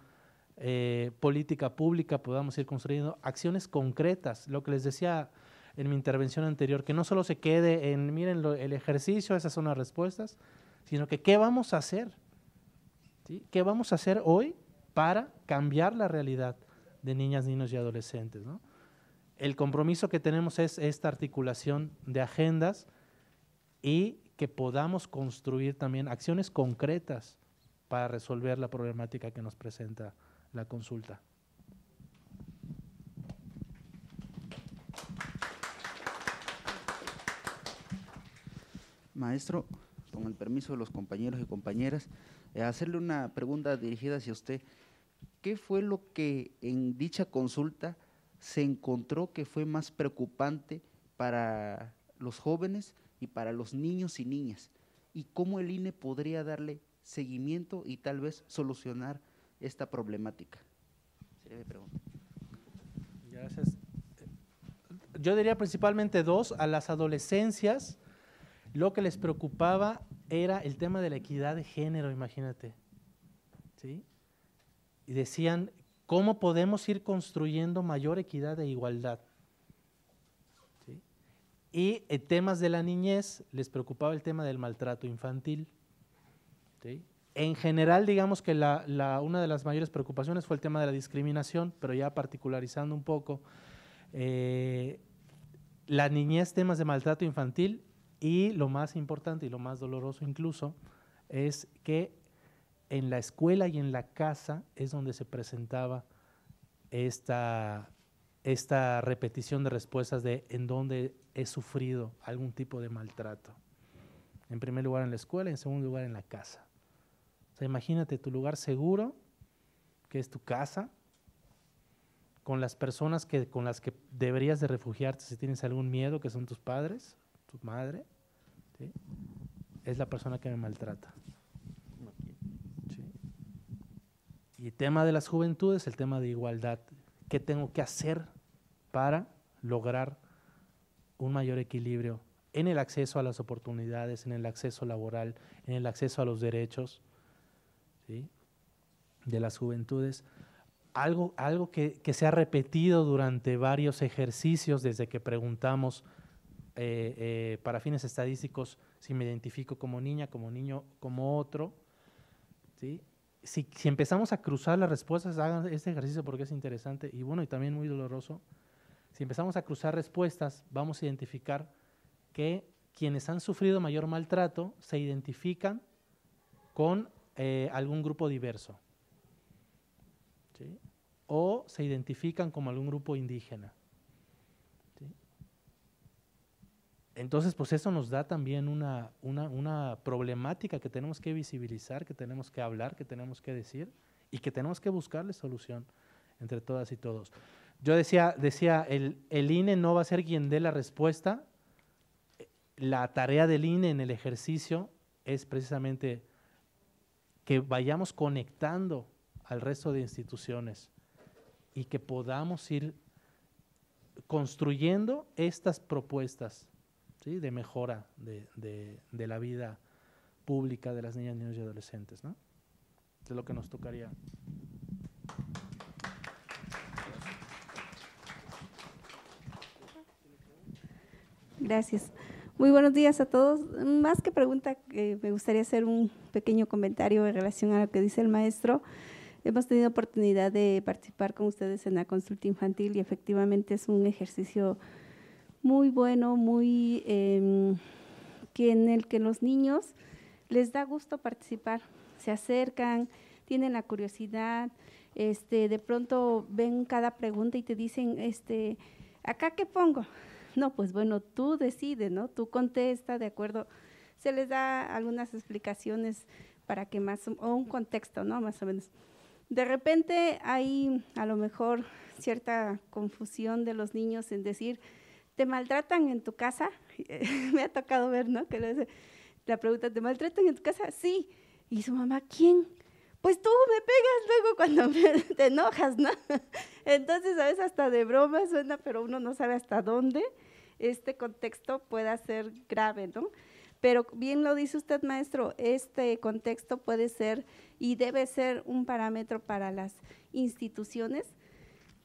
eh, política pública, podamos ir construyendo acciones concretas. Lo que les decía en mi intervención anterior, que no solo se quede en, miren, el ejercicio, esas son las respuestas, sino que qué vamos a hacer. ¿Qué vamos a hacer hoy para cambiar la realidad de niñas, niños y adolescentes? ¿no? el compromiso que tenemos es esta articulación de agendas y que podamos construir también acciones concretas para resolver la problemática que nos presenta la consulta. Maestro, con el permiso de los compañeros y compañeras, eh, hacerle una pregunta dirigida hacia usted. ¿Qué fue lo que en dicha consulta se encontró que fue más preocupante para los jóvenes y para los niños y niñas, y cómo el INE podría darle seguimiento y tal vez solucionar esta problemática. Sería Yo diría principalmente dos, a las adolescencias lo que les preocupaba era el tema de la equidad de género, imagínate. Y decían ¿Cómo podemos ir construyendo mayor equidad e igualdad? Y eh, temas de la niñez, les preocupaba el tema del maltrato infantil. En general, digamos que la, una de las mayores preocupaciones fue el tema de la discriminación, pero ya particularizando un poco, eh, la niñez, temas de maltrato infantil y lo más importante y lo más doloroso incluso, es que en la escuela y en la casa es donde se presentaba esta, esta repetición de respuestas de en dónde he sufrido algún tipo de maltrato. En primer lugar en la escuela y en segundo lugar en la casa. O sea, imagínate tu lugar seguro, que es tu casa, con las personas que, con las que deberías de refugiarte si tienes algún miedo, que son tus padres, tu madre, es la persona que me maltrata. Y tema de las juventudes, el tema de igualdad. ¿Qué tengo que hacer para lograr un mayor equilibrio en el acceso a las oportunidades, en el acceso laboral, en el acceso a los derechos de las juventudes? Algo, algo que, se ha repetido durante varios ejercicios desde que preguntamos eh, eh, para fines estadísticos si me identifico como niña, como niño, como otro. ¿sí? si, empezamos a cruzar las respuestas, hagan este ejercicio porque es interesante y bueno, y también muy doloroso. Si empezamos a cruzar respuestas, vamos a identificar que quienes han sufrido mayor maltrato se identifican con eh, algún grupo diverso. O se identifican como algún grupo indígena. Entonces, pues eso nos da también una, problemática que tenemos que visibilizar, que tenemos que hablar, que tenemos que decir y que tenemos que buscarle solución entre todas y todos. Yo decía, decía el, el INE no va a ser quien dé la respuesta. La tarea del INE en el ejercicio es precisamente que vayamos conectando al resto de instituciones y que podamos ir construyendo estas propuestas de mejora de, de, de, la vida pública de las niñas, niños y adolescentes. ¿no? Es lo que nos tocaría. Gracias. Muy buenos días a todos. Más que pregunta, que eh, me gustaría hacer un pequeño comentario en relación a lo que dice el maestro. Hemos tenido oportunidad de participar con ustedes en la consulta infantil y efectivamente es un ejercicio muy bueno, muy em, que en el que los niños les da gusto participar, se acercan, tienen la curiosidad, este, de pronto ven cada pregunta y te dicen, este, acá qué pongo. No, pues bueno, tú decides, ¿no? Tú contesta de acuerdo. Se les da algunas explicaciones para que más o un contexto, ¿no? Más o menos. De repente hay a lo mejor cierta confusión de los niños en decir, ¿te maltratan en tu casa? Me ha tocado ver, ¿no? Que la pregunta, ¿te maltratan en tu casa? Sí. Y su mamá, ¿quién? Pues tú me pegas luego cuando te enojas, ¿no? Entonces, a veces hasta de broma suena, pero uno no sabe hasta dónde este contexto pueda ser grave, ¿no? Pero bien lo dice usted, maestro, este contexto puede ser y debe ser un parámetro para las instituciones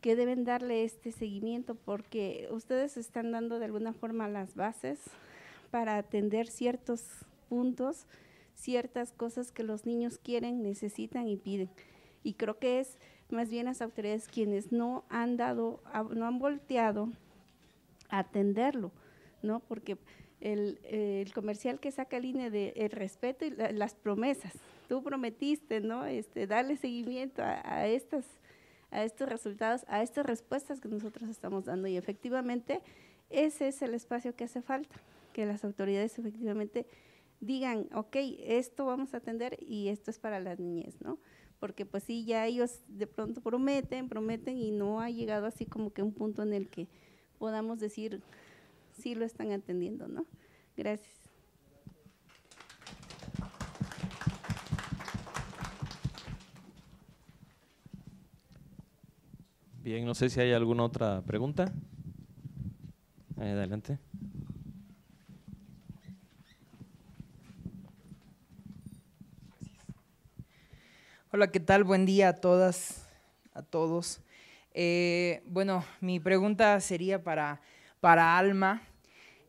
que deben darle este seguimiento porque ustedes están dando de alguna forma las bases para atender ciertos puntos, ciertas cosas que los niños quieren, necesitan y piden. Y creo que es más bien las autoridades quienes no han dado, no han volteado a atenderlo, ¿no? Porque el, comercial que saca línea de el respeto y las promesas. Tú prometiste, ¿no? Este, darle seguimiento a, estas a estos resultados, a estas respuestas que nosotros estamos dando. Y efectivamente, ese es el espacio que hace falta, que las autoridades efectivamente digan, ok, esto vamos a atender y esto es para las niñez, ¿no? Porque pues sí, ya ellos de pronto prometen, prometen y no ha llegado así como que un punto en el que podamos decir sí lo están atendiendo, ¿no? Gracias. Bien, no sé si hay alguna otra pregunta. Eh, adelante. Hola, ¿qué tal? Buen día a todas, a todos. Eh, bueno, mi pregunta sería para, para Alma.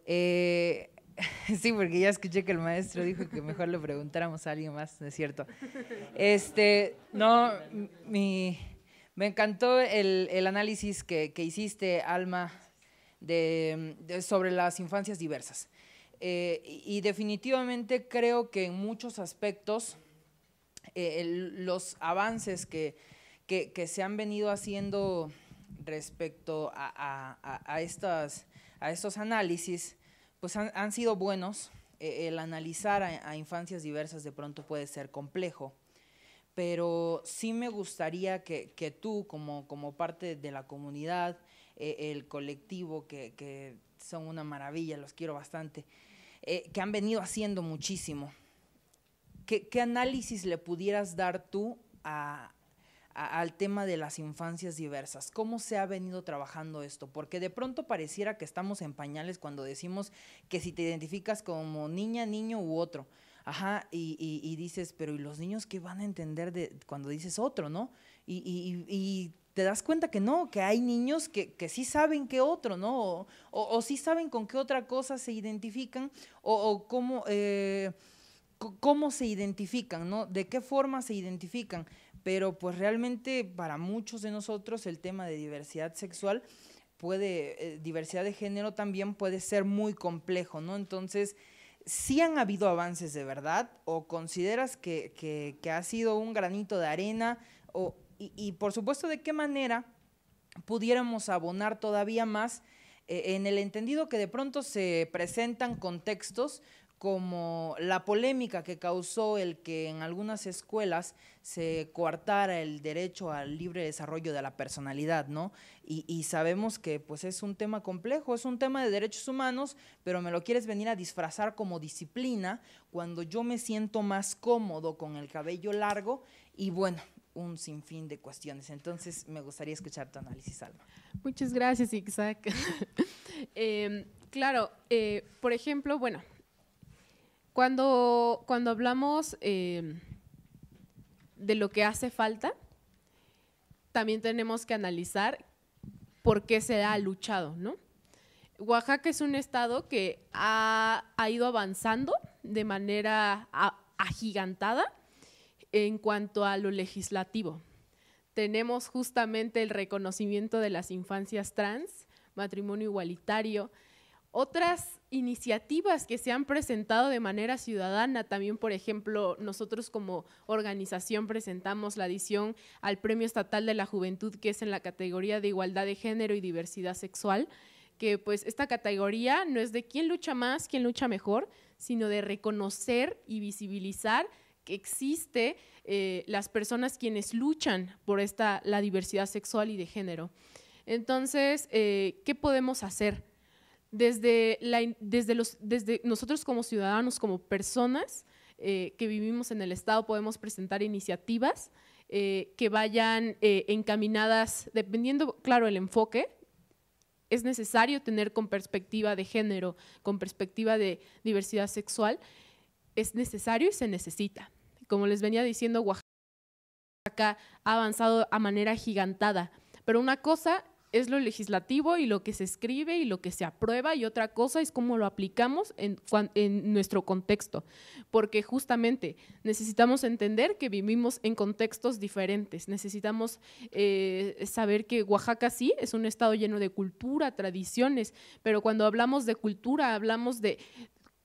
Eh, sí, porque ya escuché que el maestro dijo que mejor le preguntáramos a alguien más, ¿no es cierto? Este, no, mi, me encantó el, análisis que, hiciste, Alma, de, sobre las infancias diversas. Eh, y, definitivamente creo que en muchos aspectos eh, los avances que, se han venido haciendo respecto a, a, estos análisis, pues han, sido buenos. Eh, el analizar a infancias diversas de pronto puede ser complejo pero sí me gustaría que, tú, como, parte de la comunidad, eh, el colectivo, que, son una maravilla, los quiero bastante, eh, que han venido haciendo muchísimo, ¿qué, análisis le pudieras dar tú al tema de las infancias diversas? ¿Cómo se ha venido trabajando esto? Porque de pronto pareciera que estamos en pañales cuando decimos que si te identificas como niña, niño u otro, Ajá, y, dices, pero ¿y los niños qué van a entender de cuando dices otro, no? Y, y te das cuenta que no, que hay niños que, sí saben qué otro, ¿no? O, o, sí saben con qué otra cosa se identifican, o, cómo, eh, cómo se identifican, ¿no? De qué forma se identifican. Pero pues realmente para muchos de nosotros el tema de diversidad sexual puede, eh, diversidad de género también puede ser muy complejo, ¿no? Entonces si han habido avances de verdad o consideras que, que, ha sido un granito de arena? O, y, y, por supuesto, ¿de qué manera pudiéramos abonar todavía más eh, en el entendido que de pronto se presentan contextos como la polémica que causó el que en algunas escuelas se coartara el derecho al libre desarrollo de la personalidad, ¿no? Y, sabemos que pues es un tema complejo, es un tema de derechos humanos, pero me lo quieres venir a disfrazar como disciplina cuando yo me siento más cómodo con el cabello largo y bueno, un sinfín de cuestiones. Entonces me gustaría escuchar tu análisis, Alma. Muchas gracias, Isaac. Em, claro, eh, por ejemplo, bueno, cuando, hablamos eh, de lo que hace falta, también tenemos que analizar por qué se ha luchado, Oaxaca es un estado que ha, ido avanzando de manera agigantada en cuanto a lo legislativo. Tenemos justamente el reconocimiento de las infancias trans, matrimonio igualitario, otras iniciativas que se han presentado de manera ciudadana. También, por ejemplo, nosotros como organización presentamos la adición al Premio Estatal de la Juventud, que es en la categoría de Igualdad de Género y Diversidad Sexual, que pues esta categoría no es de quién lucha más, quién lucha mejor, sino de reconocer y visibilizar que existe eh, las personas quienes luchan por esta, la diversidad sexual y de género. Entonces, eh, ¿qué podemos hacer? desde, desde, los, desde nosotros como ciudadanos, como personas eh, que vivimos en el Estado, podemos presentar iniciativas eh, que vayan eh, encaminadas, dependiendo, claro, el enfoque. Es necesario tener con perspectiva de género, con perspectiva de diversidad sexual. Es necesario y se necesita. Como les venía diciendo, Oaxaca ha avanzado a manera gigantada. Pero una cosa es lo legislativo y lo que se escribe y lo que se aprueba y otra cosa es cómo lo aplicamos en, nuestro contexto, porque justamente necesitamos entender que vivimos en contextos diferentes, necesitamos eh, saber que Oaxaca sí es un estado lleno de cultura, tradiciones, pero cuando hablamos de cultura hablamos de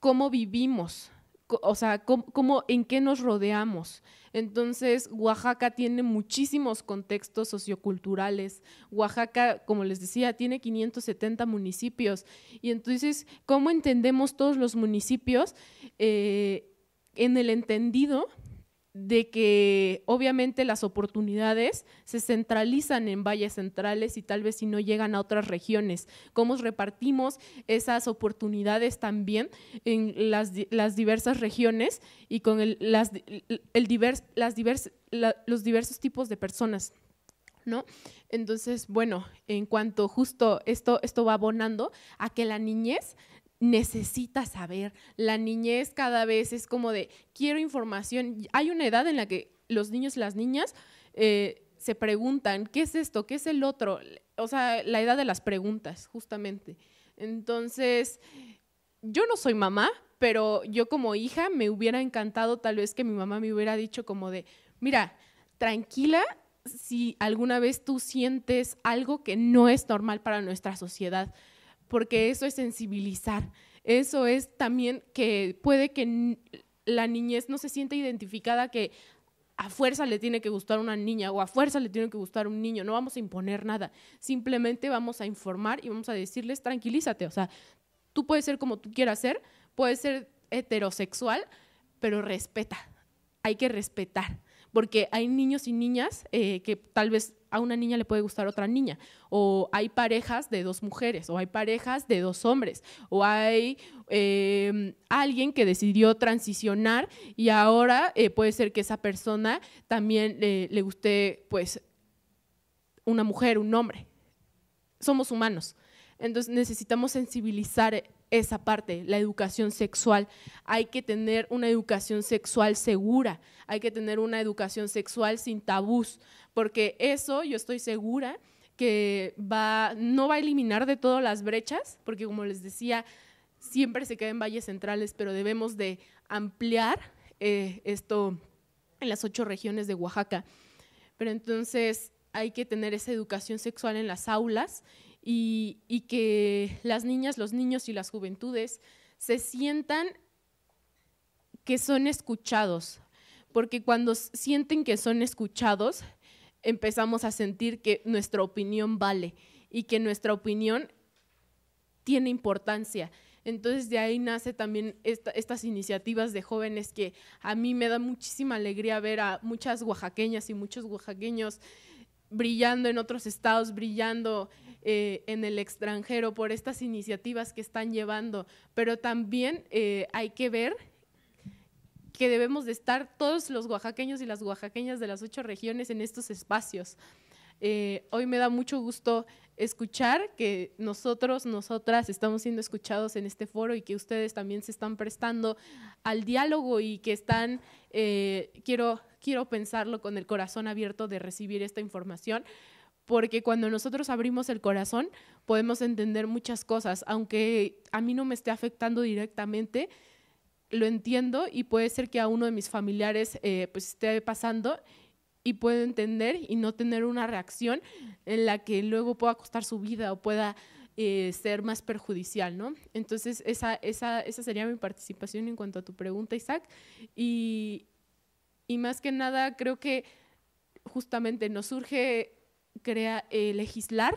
cómo vivimos, o sea, en qué nos rodeamos. Entonces, Oaxaca tiene muchísimos contextos socioculturales. Oaxaca, como les decía, tiene 570 municipios. Y entonces, ¿cómo entendemos todos los municipios? Eh, en el entendido de que obviamente las oportunidades se centralizan en valles centrales y tal vez si no llegan a otras regiones. ¿Cómo repartimos esas oportunidades también en las, diversas regiones y con el, las, los diversos tipos de personas? ¿No? Entonces, bueno, en cuanto justo esto, esto va abonando a que la niñez necesita saber. La niñez cada vez es como de, quiero información. Hay una edad en la que los niños y las niñas eh, se preguntan, ¿qué es esto? ¿Qué es el otro? O sea, la edad de las preguntas, justamente. Entonces, yo no soy mamá, pero yo como hija me hubiera encantado tal vez que mi mamá me hubiera dicho como de, mira, tranquila si alguna vez tú sientes algo que no es normal para nuestra sociedad porque eso es sensibilizar, eso es también que puede que la niñez no se sienta identificada que a fuerza le tiene que gustar una niña o a fuerza le tiene que gustar un niño, no vamos a imponer nada, simplemente vamos a informar y vamos a decirles tranquilízate, o sea, tú puedes ser como tú quieras ser, puedes ser heterosexual, pero respeta, hay que respetar porque hay niños y niñas eh, que tal vez a una niña le puede gustar otra niña, o hay parejas de dos mujeres, o hay parejas de dos hombres, o hay eh, alguien que decidió transicionar y ahora eh, puede ser que esa persona también le, guste, pues, una mujer, un hombre. Somos humanos. Entonces necesitamos sensibilizar esa parte, la educación sexual. Hay que tener una educación sexual segura, hay que tener una educación sexual sin tabús, porque eso yo estoy segura que va, no va a eliminar de todas las brechas, porque como les decía, siempre se queda en valles centrales, pero debemos de ampliar eh, esto en las ocho regiones de Oaxaca. Pero entonces hay que tener esa educación sexual en las aulas y, que las niñas, los niños y las juventudes se sientan que son escuchados, porque cuando sienten que son escuchados, empezamos a sentir que nuestra opinión vale y que nuestra opinión tiene importancia. Entonces de ahí nace también estas iniciativas de jóvenes que a mí me da muchísima alegría ver a muchas oaxaqueñas y muchos oaxaqueños brillando en otros estados, brillando eh, en el extranjero por estas iniciativas que están llevando, pero también eh, hay que ver que debemos de estar todos los oaxaqueños y las oaxaqueñas de las ocho regiones en estos espacios. Eh, hoy me da mucho gusto escuchar que nosotros, nosotras estamos siendo escuchados en este foro y que ustedes también se están prestando al diálogo y que están, quiero, quiero pensarlo con el corazón abierto de recibir esta información, porque cuando nosotros abrimos el corazón podemos entender muchas cosas, aunque a mí no me esté afectando directamente, lo entiendo y puede ser que a uno de mis familiares eh, pues esté pasando y pueda entender y no tener una reacción en la que luego pueda costar su vida o pueda eh, ser más perjudicial, ¿no? Entonces, esa, esa, esa sería mi participación en cuanto a tu pregunta, Isaac. Y, y más que nada, creo que justamente nos surge crea, eh, legislar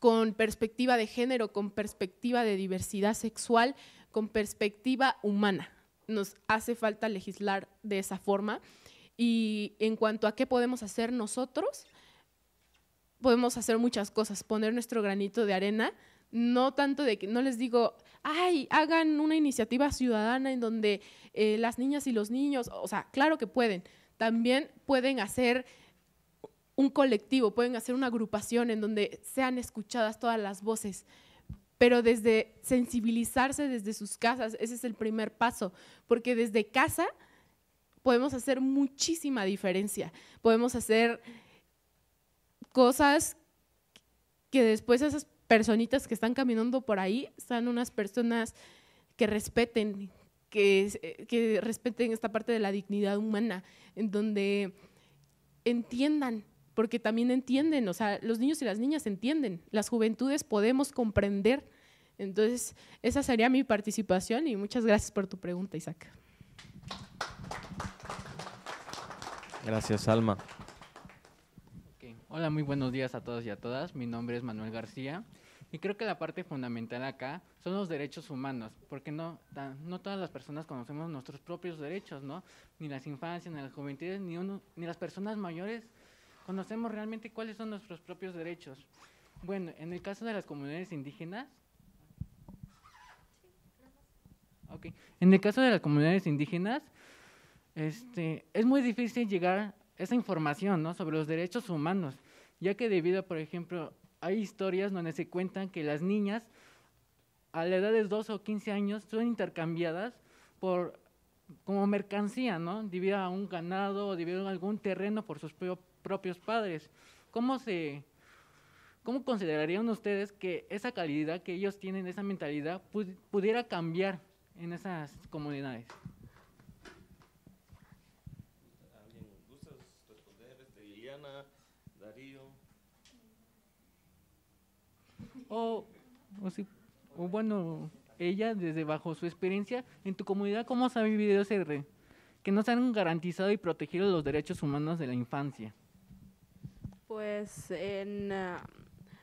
con perspectiva de género, con perspectiva de diversidad sexual, con perspectiva humana. Nos hace falta legislar de esa forma. Y en cuanto a qué podemos hacer nosotros, podemos hacer muchas cosas, poner nuestro granito de arena, no tanto de que no les digo, ay, hagan una iniciativa ciudadana en donde eh, las niñas y los niños, o sea, claro que pueden, también pueden hacer un colectivo, pueden hacer una agrupación en donde sean escuchadas todas las voces, pero desde sensibilizarse desde sus casas, ese es el primer paso, porque desde casa podemos hacer muchísima diferencia, podemos hacer cosas que después esas personitas que están caminando por ahí sean unas personas que respeten, que, que respeten esta parte de la dignidad humana, en donde entiendan porque también entienden, o sea, los niños y las niñas entienden, las juventudes podemos comprender. Entonces, esa sería mi participación y muchas gracias por tu pregunta, Isaac. Gracias, Alma. Hola, muy buenos días a todos y a todas. Mi nombre es Manuel García y creo que la parte fundamental acá son los derechos humanos, porque no, no todas las personas conocemos nuestros propios derechos, ¿no? Ni las infancias, ni las juventudes, ni, ni las personas mayores conocemos realmente cuáles son nuestros propios derechos. Bueno, en el caso de las comunidades indígenas, okay, en el caso de las comunidades indígenas, este, es muy difícil llegar esa información sobre los derechos humanos, ya que debido, por ejemplo, hay historias donde se cuentan que las niñas a la edad de 12 o 15 años son intercambiadas por como mercancía, ¿no? Debido a un ganado o debido a algún terreno por sus propios propios padres. ¿Cómo se considerarían ustedes que esa calidad que ellos tienen, esa mentalidad pudiera cambiar en esas comunidades? Este, o, o, si, o, bueno, ella desde bajo su experiencia, en tu comunidad, ¿cómo se ha vivido ese que no se han garantizado y protegido los derechos humanos de la infancia? Pues en ah,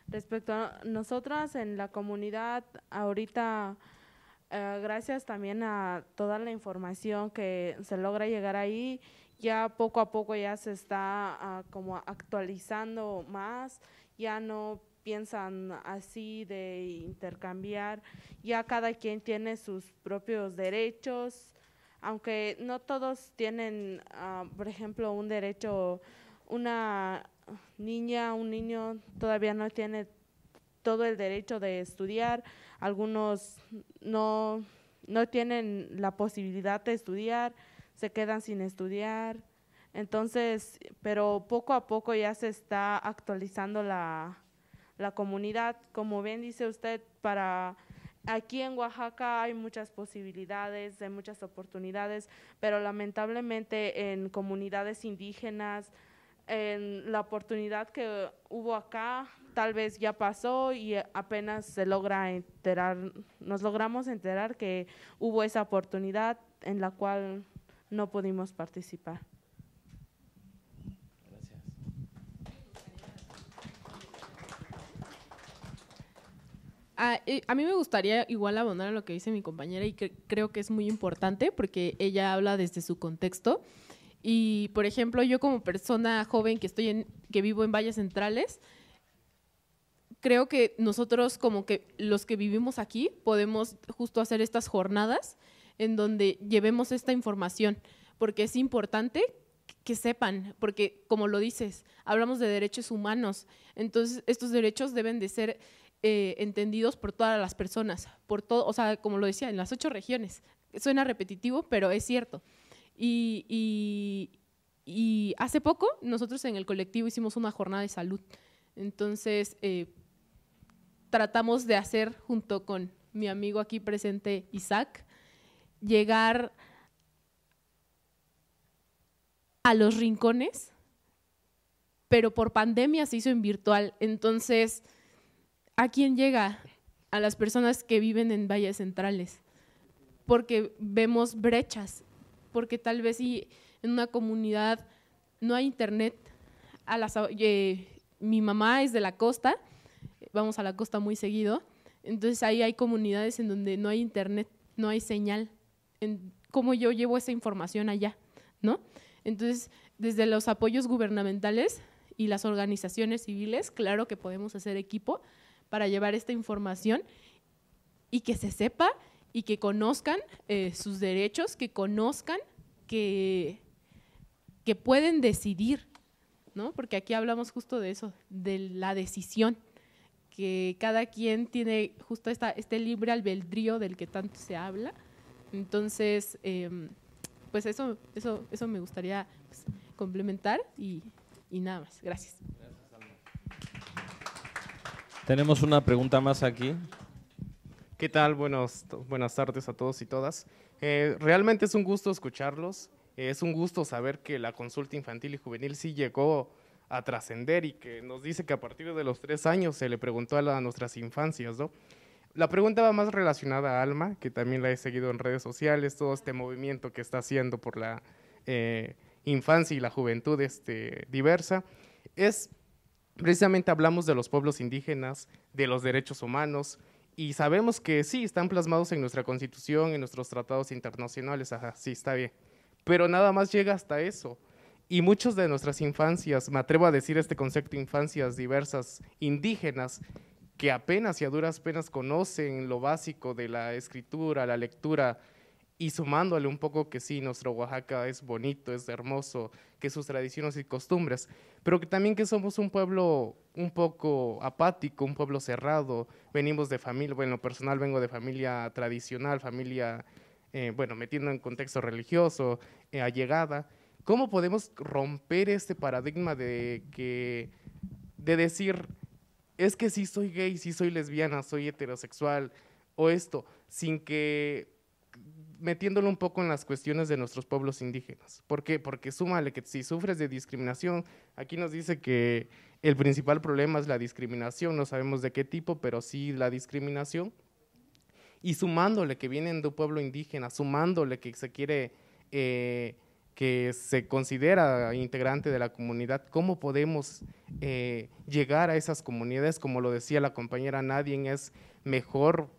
respecto a nosotras en la comunidad, ahorita ah, gracias también a toda la información que se logra llegar ahí, ya poco a poco ya se está ah, como actualizando más, ya no piensan así de intercambiar, ya cada quien tiene sus propios derechos, aunque no todos tienen, por ejemplo, un derecho una niña, un niño todavía no tiene todo el derecho de estudiar, algunos no, tienen la posibilidad de estudiar, se quedan sin estudiar. Entonces, pero poco a poco ya se está actualizando la, comunidad. Como bien dice usted, para aquí en Oaxaca hay muchas posibilidades, hay muchas oportunidades, pero lamentablemente en comunidades indígenas, en la oportunidad que hubo acá tal vez ya pasó y apenas se logra enterar, nos logramos enterar que hubo esa oportunidad en la cual no pudimos participar. Gracias. Ah, eh, a mí me gustaría igual abonar a lo que dice mi compañera y que creo que es muy importante porque ella habla desde su contexto. Y por ejemplo, yo como persona joven que estoy que vivo en valles centrales, creo que nosotros como que los que vivimos aquí podemos justo hacer estas jornadas en donde llevemos esta información, porque es importante que sepan, porque como lo dices, hablamos de derechos humanos, entonces estos derechos deben de ser eh, entendidos por todas las personas, por todo, o sea, como lo decía, en las ocho regiones. Suena repetitivo, pero es cierto. Y, hace poco nosotros en el colectivo hicimos una jornada de salud. Entonces, eh, tratamos de hacer junto con mi amigo aquí presente, Isaac, llegar a los rincones, pero por pandemia se hizo en virtual. Entonces, ¿a quién llega? A las personas que viven en valles centrales, porque vemos brechas porque tal vez si en una comunidad no hay internet, a las, eh, mi mamá es de la costa, vamos a la costa muy seguido, entonces ahí hay comunidades en donde no hay internet, no hay señal, en cómo yo llevo esa información allá, ¿no? Entonces, desde los apoyos gubernamentales y las organizaciones civiles, claro que podemos hacer equipo para llevar esta información y que se sepa y que conozcan eh, sus derechos, que conozcan que, que pueden decidir, ¿no? Porque aquí hablamos justo de eso, de la decisión, que cada quien tiene justo esta, este libre albedrío del que tanto se habla. Entonces, em, pues eso, eso, eso me gustaría pues, complementar y, nada más. Gracias. Gracias Tenemos una pregunta más aquí. ¿Qué tal? Buenos, buenas tardes a todos y todas. Eh, realmente es un gusto escucharlos. Eh, es un gusto saber que la consulta infantil y juvenil sí llegó a trascender y que nos dice que a partir de los tres años se le preguntó a, nuestras infancias, ¿no? La pregunta va más relacionada a Alma, que también la he seguido en redes sociales, todo este movimiento que está haciendo por la eh, infancia y la juventud este, diversa. Es, precisamente hablamos de los pueblos indígenas, de los derechos humanos, y sabemos que sí, están plasmados en nuestra constitución, en nuestros tratados internacionales, ajá, sí, está bien. Pero nada más llega hasta eso. Y muchas de nuestras infancias, me atrevo a decir este concepto, infancias diversas, indígenas, que apenas y a duras penas conocen lo básico de la escritura, la lectura, y sumándole un poco que sí, nuestro Oaxaca es bonito, es hermoso, que sus tradiciones y costumbres, pero que también que somos un pueblo un poco apático, un pueblo cerrado, venimos de familia, bueno, personal vengo de familia tradicional, familia, eh, bueno, metiendo en contexto religioso, eh, allegada. ¿Cómo podemos romper este paradigma de que, de decir, es que sí soy gay, sí soy lesbiana, soy heterosexual o esto, sin que metiéndolo un poco en las cuestiones de nuestros pueblos indígenas. ¿Por qué? Porque súmale que si sufres de discriminación, aquí nos dice que el principal problema es la discriminación, no sabemos de qué tipo, pero sí la discriminación. Y sumándole que vienen de un pueblo indígena, sumándole que se quiere, eh, que se considera integrante de la comunidad, ¿cómo podemos eh, llegar a esas comunidades? Como lo decía la compañera, nadie es mejor,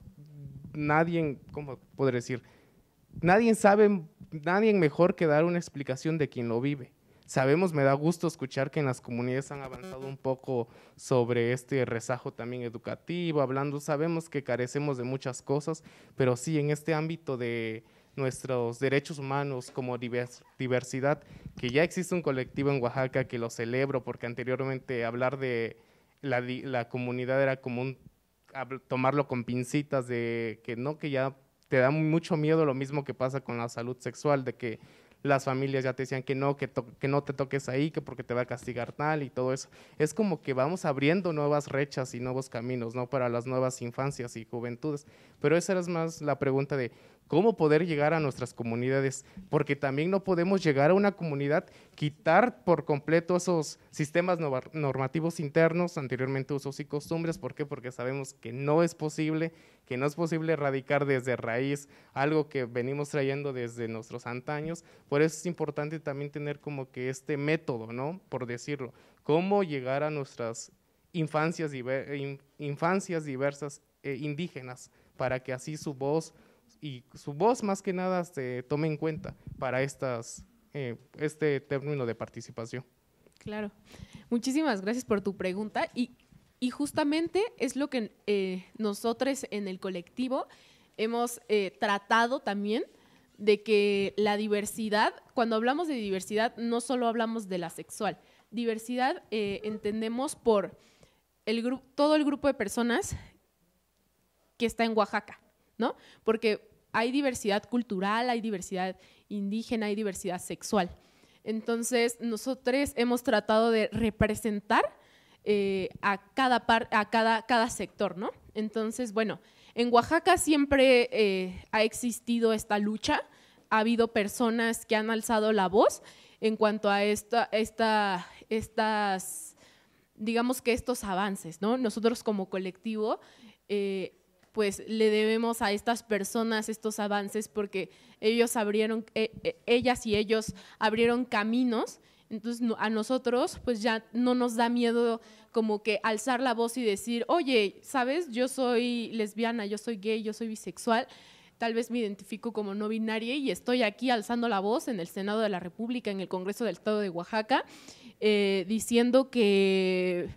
nadie, ¿cómo podré decir? nadie sabe, nadie mejor que dar una explicación de quien lo vive. Sabemos, me da gusto escuchar que en las comunidades han avanzado un poco sobre este rezajo también educativo, hablando, sabemos que carecemos de muchas cosas, pero sí en este ámbito de nuestros derechos humanos como diversidad, que ya existe un colectivo en Oaxaca que lo celebro, porque anteriormente hablar de la, comunidad era como un, tomarlo con pincitas de que no, que ya te da mucho miedo lo mismo que pasa con la salud sexual, de que las familias ya te decían que no, que, que no te toques ahí, que porque te va a castigar tal y todo eso. Es como que vamos abriendo nuevas rechas y nuevos caminos, ¿no? Para las nuevas infancias y juventudes. Pero esa era más la pregunta de cómo poder llegar a nuestras comunidades, porque también no podemos llegar a una comunidad, quitar por completo esos sistemas normativos internos, anteriormente usos y costumbres, ¿por qué? Porque sabemos que no es posible, que no es posible erradicar desde raíz algo que venimos trayendo desde nuestros antaños, por eso es importante también tener como que este método, ¿no? Por decirlo, cómo llegar a nuestras infancias, diversas e indígenas, para que así su voz y su voz más que nada se tome en cuenta para estas, eh, este término de participación. Claro. Muchísimas gracias por tu pregunta y, justamente es lo que eh, nosotros en el colectivo hemos eh, tratado también de que la diversidad, cuando hablamos de diversidad, no solo hablamos de la sexual. Diversidad entendemos por el todo el grupo de personas que está en Oaxaca, ¿no? Porque hay diversidad cultural, hay diversidad indígena, hay diversidad sexual. Entonces, nosotros hemos tratado de representar eh, a, cada, sector, ¿no? Entonces, bueno, en Oaxaca siempre eh, ha existido esta lucha, ha habido personas que han alzado la voz en cuanto a estas, digamos que estos avances, ¿no? Nosotros como colectivo eh, pues le debemos a estas personas estos avances porque ellos abrieron, eh, eh, ellas y ellos abrieron caminos. Entonces a nosotros pues ya no nos da miedo como que alzar la voz y decir, oye, ¿sabes? Yo soy lesbiana, yo soy gay, yo soy bisexual, tal vez me identifico como no binaria y estoy aquí alzando la voz en el Senado de la República, en el Congreso del Estado de Oaxaca, eh, diciendo que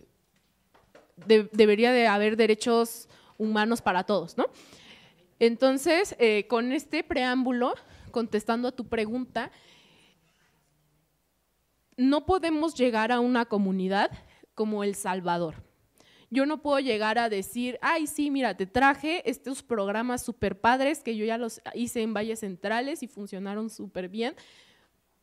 debería de haber derechos humanos para todos, ¿no? Entonces, eh, con este preámbulo, contestando a tu pregunta, no podemos llegar a una comunidad como El Salvador. Yo no puedo llegar a decir, ay, sí, mira, te traje estos programas super padres que yo ya los hice en Valles Centrales y funcionaron súper bien,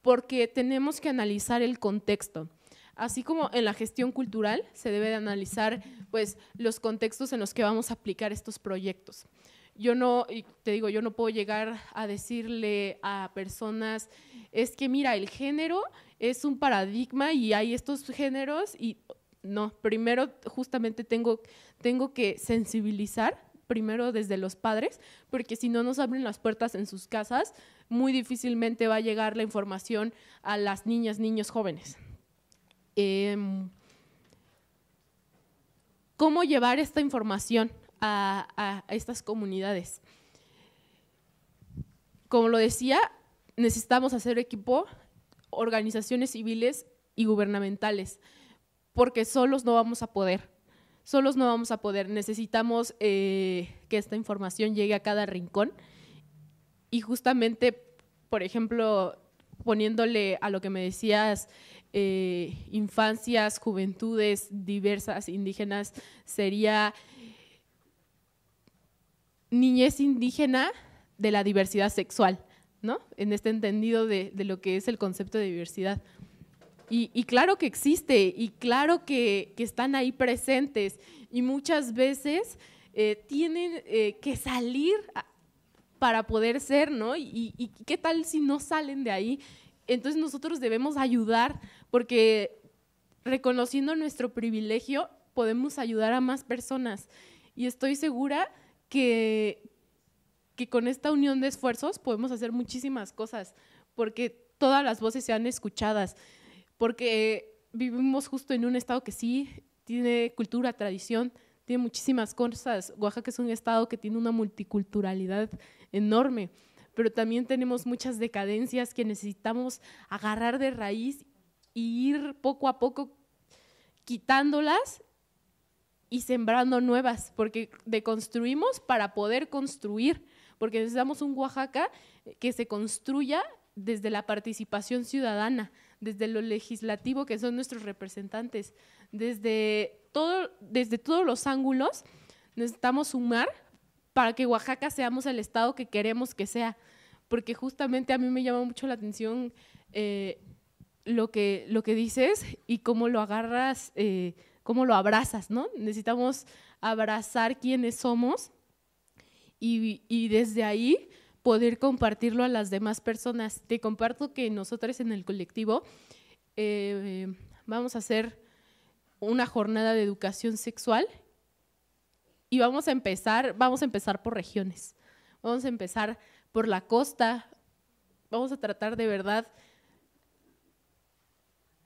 porque tenemos que analizar el contexto. Así como en la gestión cultural se debe de analizar pues, los contextos en los que vamos a aplicar estos proyectos. Yo no, te digo, yo no puedo llegar a decirle a personas, es que mira, el género es un paradigma y hay estos géneros y no, primero justamente tengo, tengo que sensibilizar primero desde los padres, porque si no nos abren las puertas en sus casas, muy difícilmente va a llegar la información a las niñas, niños jóvenes. Em, cómo llevar esta información a, estas comunidades. Como lo decía, necesitamos hacer equipo, organizaciones civiles y gubernamentales, porque solos no vamos a poder, solos no vamos a poder, necesitamos eh, que esta información llegue a cada rincón y justamente, por ejemplo, poniéndole a lo que me decías eh, infancias, juventudes diversas, indígenas, sería niñez indígena de la diversidad sexual, ¿no? En este entendido de, lo que es el concepto de diversidad. Y, claro que existe, y claro que, están ahí presentes, y muchas veces eh, tienen eh, que salir para poder ser, ¿no? y, qué tal si no salen de ahí entonces nosotros debemos ayudar porque reconociendo nuestro privilegio podemos ayudar a más personas. Y estoy segura que, que con esta unión de esfuerzos podemos hacer muchísimas cosas, porque todas las voces sean escuchadas, porque vivimos justo en un estado que sí tiene cultura, tradición, tiene muchísimas cosas. Oaxaca es un estado que tiene una multiculturalidad enorme pero también tenemos muchas decadencias que necesitamos agarrar de raíz e ir poco a poco quitándolas y sembrando nuevas, porque deconstruimos para poder construir, porque necesitamos un Oaxaca que se construya desde la participación ciudadana, desde lo legislativo que son nuestros representantes, desde, todo, desde todos los ángulos necesitamos sumar para que Oaxaca seamos el estado que queremos que sea. Porque justamente a mí me llama mucho la atención eh, lo, que, lo que dices y cómo lo agarras, eh, cómo lo abrazas, ¿no? Necesitamos abrazar quiénes somos y, desde ahí poder compartirlo a las demás personas. Te comparto que nosotros en el colectivo eh, vamos a hacer una jornada de educación sexual y vamos a empezar, vamos a empezar por regiones. Vamos a empezar por la costa. Vamos a tratar de verdad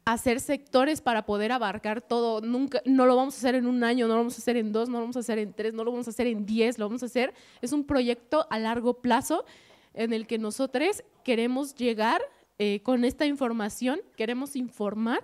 hacer sectores para poder abarcar todo. Nunca, no lo vamos a hacer en un año, no lo vamos a hacer en dos, no lo vamos a hacer en tres, no lo vamos a hacer en diez, lo vamos a hacer. Es un proyecto a largo plazo en el que nosotros queremos llegar eh, con esta información, queremos informar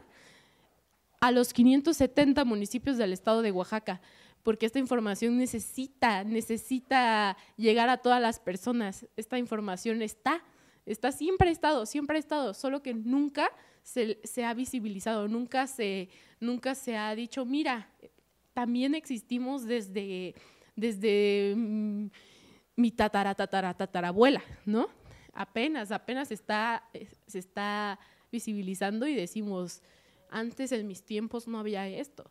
a los 570 municipios del estado de Oaxaca porque esta información necesita, necesita llegar a todas las personas. Esta información está, está siempre ha estado, siempre ha estado, solo que nunca se, ha visibilizado, nunca se, nunca se ha dicho, mira, también existimos desde, desde mm, mi tatara, tatara, tatarabuela, ¿no? Apenas, apenas está, eh, se está visibilizando y decimos, antes en mis tiempos no había esto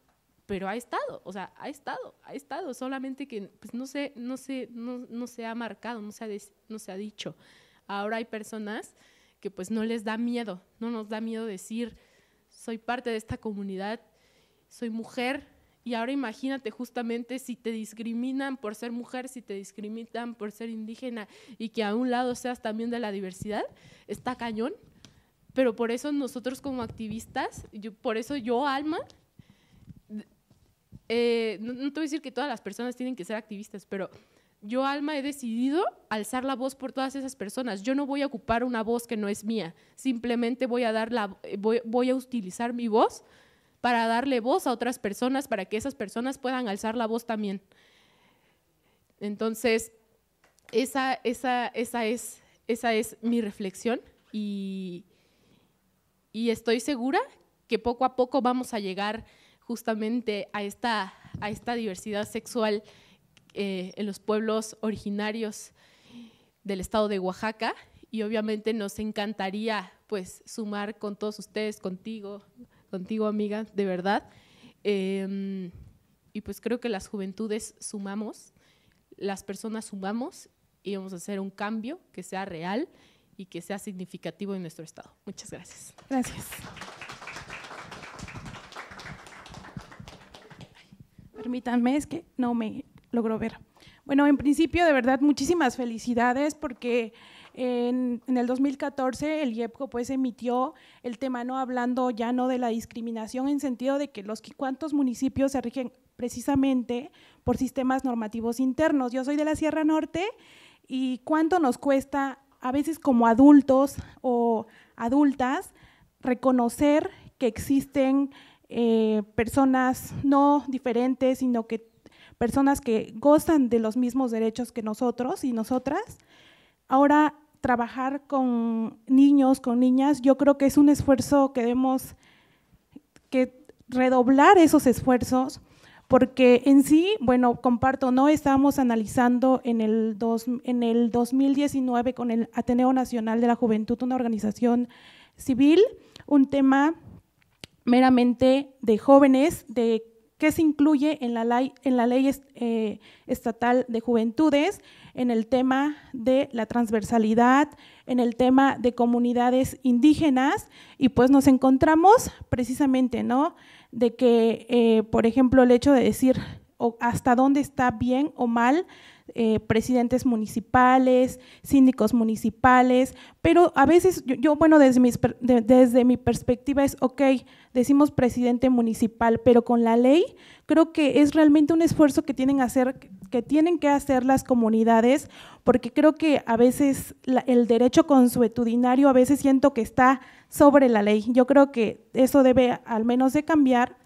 pero ha estado, o sea, ha estado, ha estado, solamente que pues, no, se, no, no, no se ha marcado, no se ha, no se ha dicho. Ahora hay personas que pues no les da miedo, no nos da miedo decir, soy parte de esta comunidad, soy mujer, y ahora imagínate justamente si te discriminan por ser mujer, si te discriminan por ser indígena y que a un lado seas también de la diversidad, está cañón. Pero por eso nosotros como activistas, yo, por eso yo, Alma, eh, no, te voy a decir que todas las personas tienen que ser activistas, pero yo, Alma, he decidido alzar la voz por todas esas personas. Yo no voy a ocupar una voz que no es mía, simplemente voy a, dar eh, a utilizar mi voz para darle voz a otras personas, para que esas personas puedan alzar la voz también. Entonces, esa, esa, es, esa es mi reflexión y, y estoy segura que poco a poco vamos a llegar justamente a esta, a esta diversidad sexual eh, en los pueblos originarios del estado de Oaxaca y obviamente nos encantaría pues sumar con todos ustedes, contigo, contigo amiga, de verdad. Em, y pues creo que las juventudes sumamos, las personas sumamos y vamos a hacer un cambio que sea real y que sea significativo en nuestro estado. Muchas gracias. Gracias. Permítanme, es que no me logro ver. Bueno, en principio, de verdad, muchísimas felicidades porque en, el 2014 el IEPCO pues emitió el tema no hablando ya no de la discriminación en sentido de que los cuantos municipios se rigen precisamente por sistemas normativos internos. Yo soy de la Sierra Norte y cuánto nos cuesta a veces como adultos o adultas reconocer que existen eh, personas no diferentes, sino que personas que gozan de los mismos derechos que nosotros y nosotras. Ahora, trabajar con niños, con niñas, yo creo que es un esfuerzo que debemos que redoblar esos esfuerzos, porque en sí, bueno, comparto, no estábamos analizando en el, en el 2019 con el Ateneo Nacional de la Juventud, una organización civil, un tema meramente de jóvenes, de qué se incluye en la ley, en la ley eh, estatal de juventudes, en el tema de la transversalidad, en el tema de comunidades indígenas, y pues nos encontramos precisamente, ¿no? De que, eh, por ejemplo, el hecho de decir hasta dónde está bien o mal eh, presidentes municipales, síndicos municipales, pero a veces yo, bueno, desde, mis, desde mi perspectiva es, ok, decimos presidente municipal, pero con la ley creo que es realmente un esfuerzo que tienen, hacer, que, tienen que hacer las comunidades, porque creo que a veces el derecho consuetudinario a veces siento que está sobre la ley. Yo creo que eso debe al menos de cambiar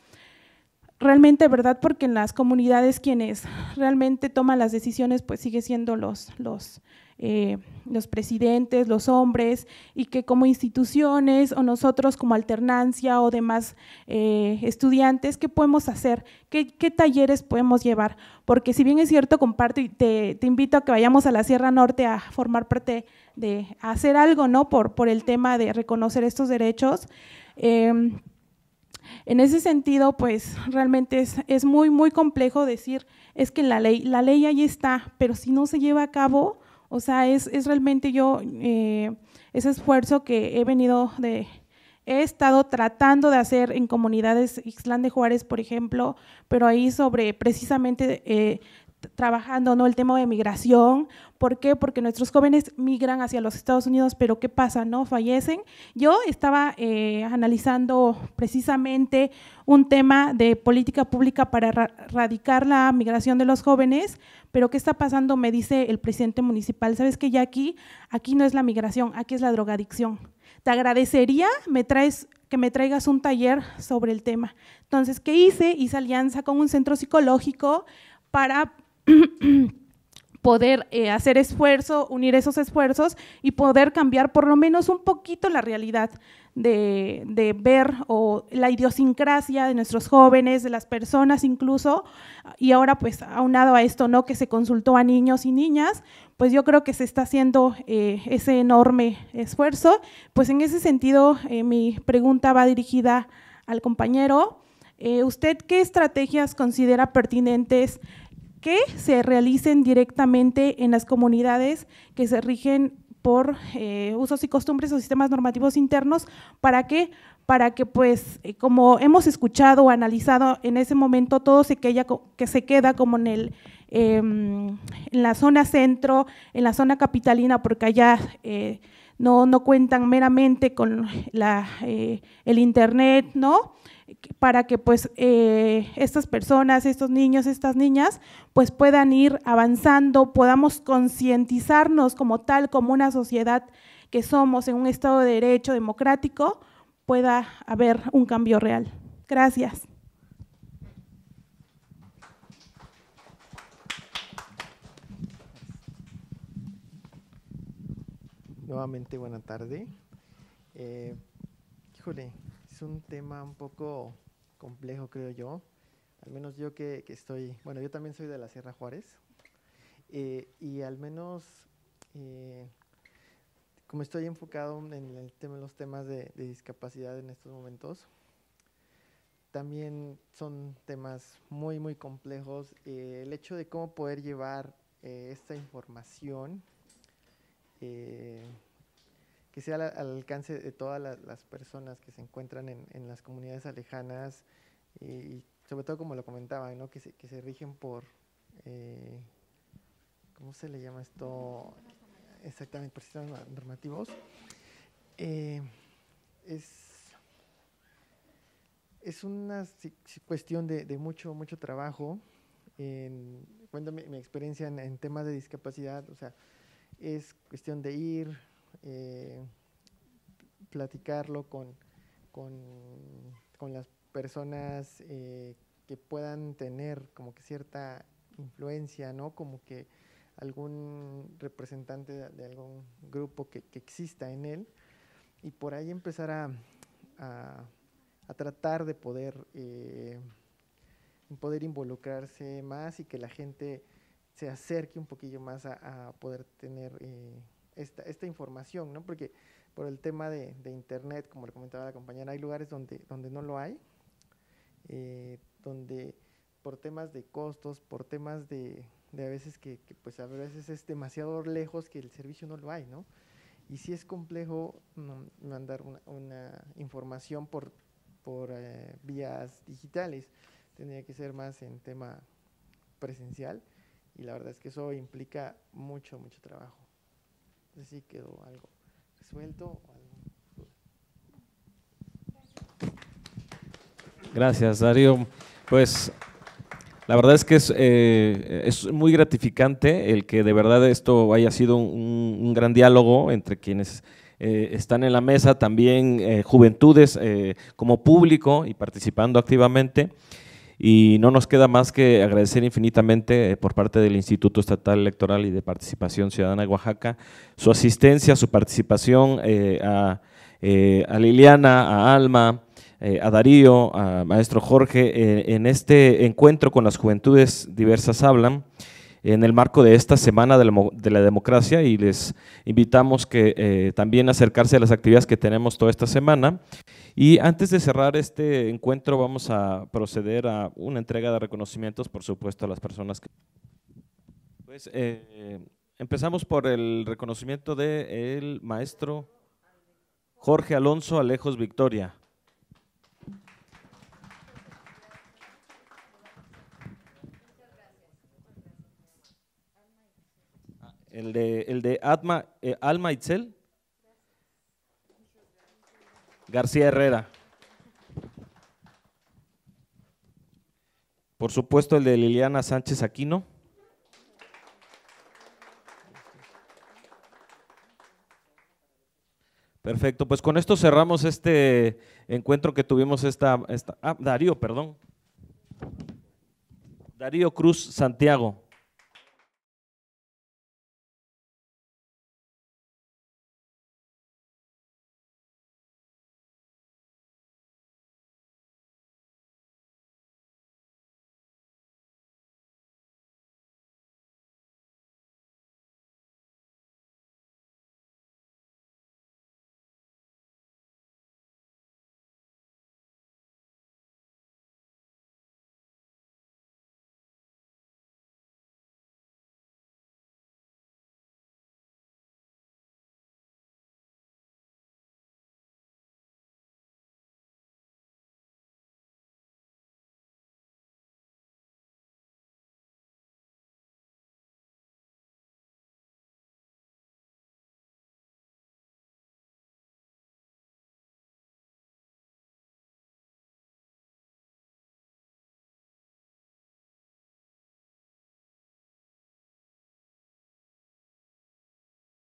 realmente, ¿verdad? Porque en las comunidades quienes realmente toman las decisiones, pues sigue siendo los, los, eh, los presidentes, los hombres, y que como instituciones o nosotros como alternancia o demás eh, estudiantes, ¿qué podemos hacer? ¿Qué, talleres podemos llevar? Porque si bien es cierto, comparte y te, invito a que vayamos a la Sierra Norte a formar parte de, hacer algo, ¿no? Por, por el tema de reconocer estos derechos. Em, en ese sentido, pues realmente es, es, muy, muy complejo decir, es que la ley, la ley ahí está, pero si no se lleva a cabo, o sea, es, es realmente yo eh, ese esfuerzo que he venido de, he estado tratando de hacer en comunidades Ixlán de Juárez, por ejemplo, pero ahí sobre precisamente eh, trabajando ¿no? el tema de migración. ¿Por qué? Porque nuestros jóvenes migran hacia los Estados Unidos, pero ¿qué pasa? ¿No? Fallecen. Yo estaba eh, analizando precisamente un tema de política pública para erradicar la migración de los jóvenes, pero ¿qué está pasando? Me dice el presidente municipal, ¿sabes que ya aquí, aquí no es la migración, aquí es la drogadicción. Te agradecería, me traes que me traigas un taller sobre el tema. Entonces, ¿qué hice? Hice alianza con un centro psicológico para poder eh, hacer esfuerzo, unir esos esfuerzos y poder cambiar por lo menos un poquito la realidad de, ver o la idiosincrasia de nuestros jóvenes, de las personas incluso. Y ahora pues aunado a esto, ¿no? Que se consultó a niños y niñas, pues yo creo que se está haciendo eh, ese enorme esfuerzo. Pues en ese sentido eh, mi pregunta va dirigida al compañero. ¿Usted qué estrategias considera pertinentes? que se realicen directamente en las comunidades que se rigen por eh, usos y costumbres o sistemas normativos internos, ¿para qué? Para que, pues, eh, como hemos escuchado o analizado en ese momento, todo se queda, que se queda como en, el, em, en la zona centro, en la zona capitalina, porque allá eh, no, cuentan meramente con el Internet, ¿no?, para que pues eh, estas personas, estos niños, estas niñas, pues puedan ir avanzando, podamos concientizarnos como tal, como una sociedad que somos en un Estado de Derecho democrático, pueda haber un cambio real. Gracias. Nuevamente, buena tarde. Eh, es un tema un poco complejo, creo yo. Al menos yo que, estoy, bueno, yo también soy de la Sierra Juárez. Eh, y al menos, eh, como estoy enfocado en, el tema, los temas de, discapacidad en estos momentos, también son temas muy, muy complejos. Eh, el hecho de cómo poder llevar esta información que sea al, alcance de todas las personas que se encuentran en, en las comunidades alejanas y, sobre todo como lo comentaba, que, se, rigen por, eh, ¿cómo se le llama esto? Exactamente, por sistemas normativos. Eh, es, una cuestión de, mucho, mucho trabajo. En, cuéntame mi experiencia en temas de discapacidad, o sea, es cuestión de ir, eh, platicarlo con, con, las personas eh, que puedan tener como que cierta influencia, ¿no? Como que algún representante de, algún grupo que, exista en él y por ahí empezar a, tratar de poder, eh, poder involucrarse más y que la gente se acerque un poquillo más a, poder tener esta, información, ¿no? Porque por el tema de, internet, como le comentaba la compañera, hay lugares donde, donde no lo hay, eh, donde por temas de costos, por temas de, a veces que, pues a veces es demasiado lejos que el servicio no lo hay, ¿no? Y si es complejo mm, mandar una, información por, por eh, vías digitales, tendría que ser más en tema presencial y la verdad es que eso implica mucho, mucho trabajo. Gracias, Darío. Pues la verdad es que eh, es, muy gratificante el que de verdad esto haya sido un, gran diálogo entre quienes eh, están en la mesa, también eh, juventudes como público y participando activamente. Y no nos queda más que agradecer infinitamente eh, por parte del Instituto Estatal Electoral y de Participación Ciudadana de Oaxaca su asistencia, su participación eh, eh, a, Liliana, a Alma, a Darío, a Maestro Jorge en este encuentro con las juventudes diversas hablan en el marco de esta semana de la, democracia y les invitamos que eh, también acercarse a las actividades que tenemos toda esta semana. Y antes de cerrar este encuentro vamos a proceder a una entrega de reconocimientos, por supuesto, a las personas que... Pues, eh, empezamos por el reconocimiento del maestro Jorge Alonso Alejos Victoria. el de, el de eh, Alma Itzel. García Herrera. Por supuesto, el de Liliana Sánchez Aquino. Perfecto, pues con esto cerramos este encuentro que tuvimos esta, esta ah, Darío, perdón. Darío Cruz Santiago.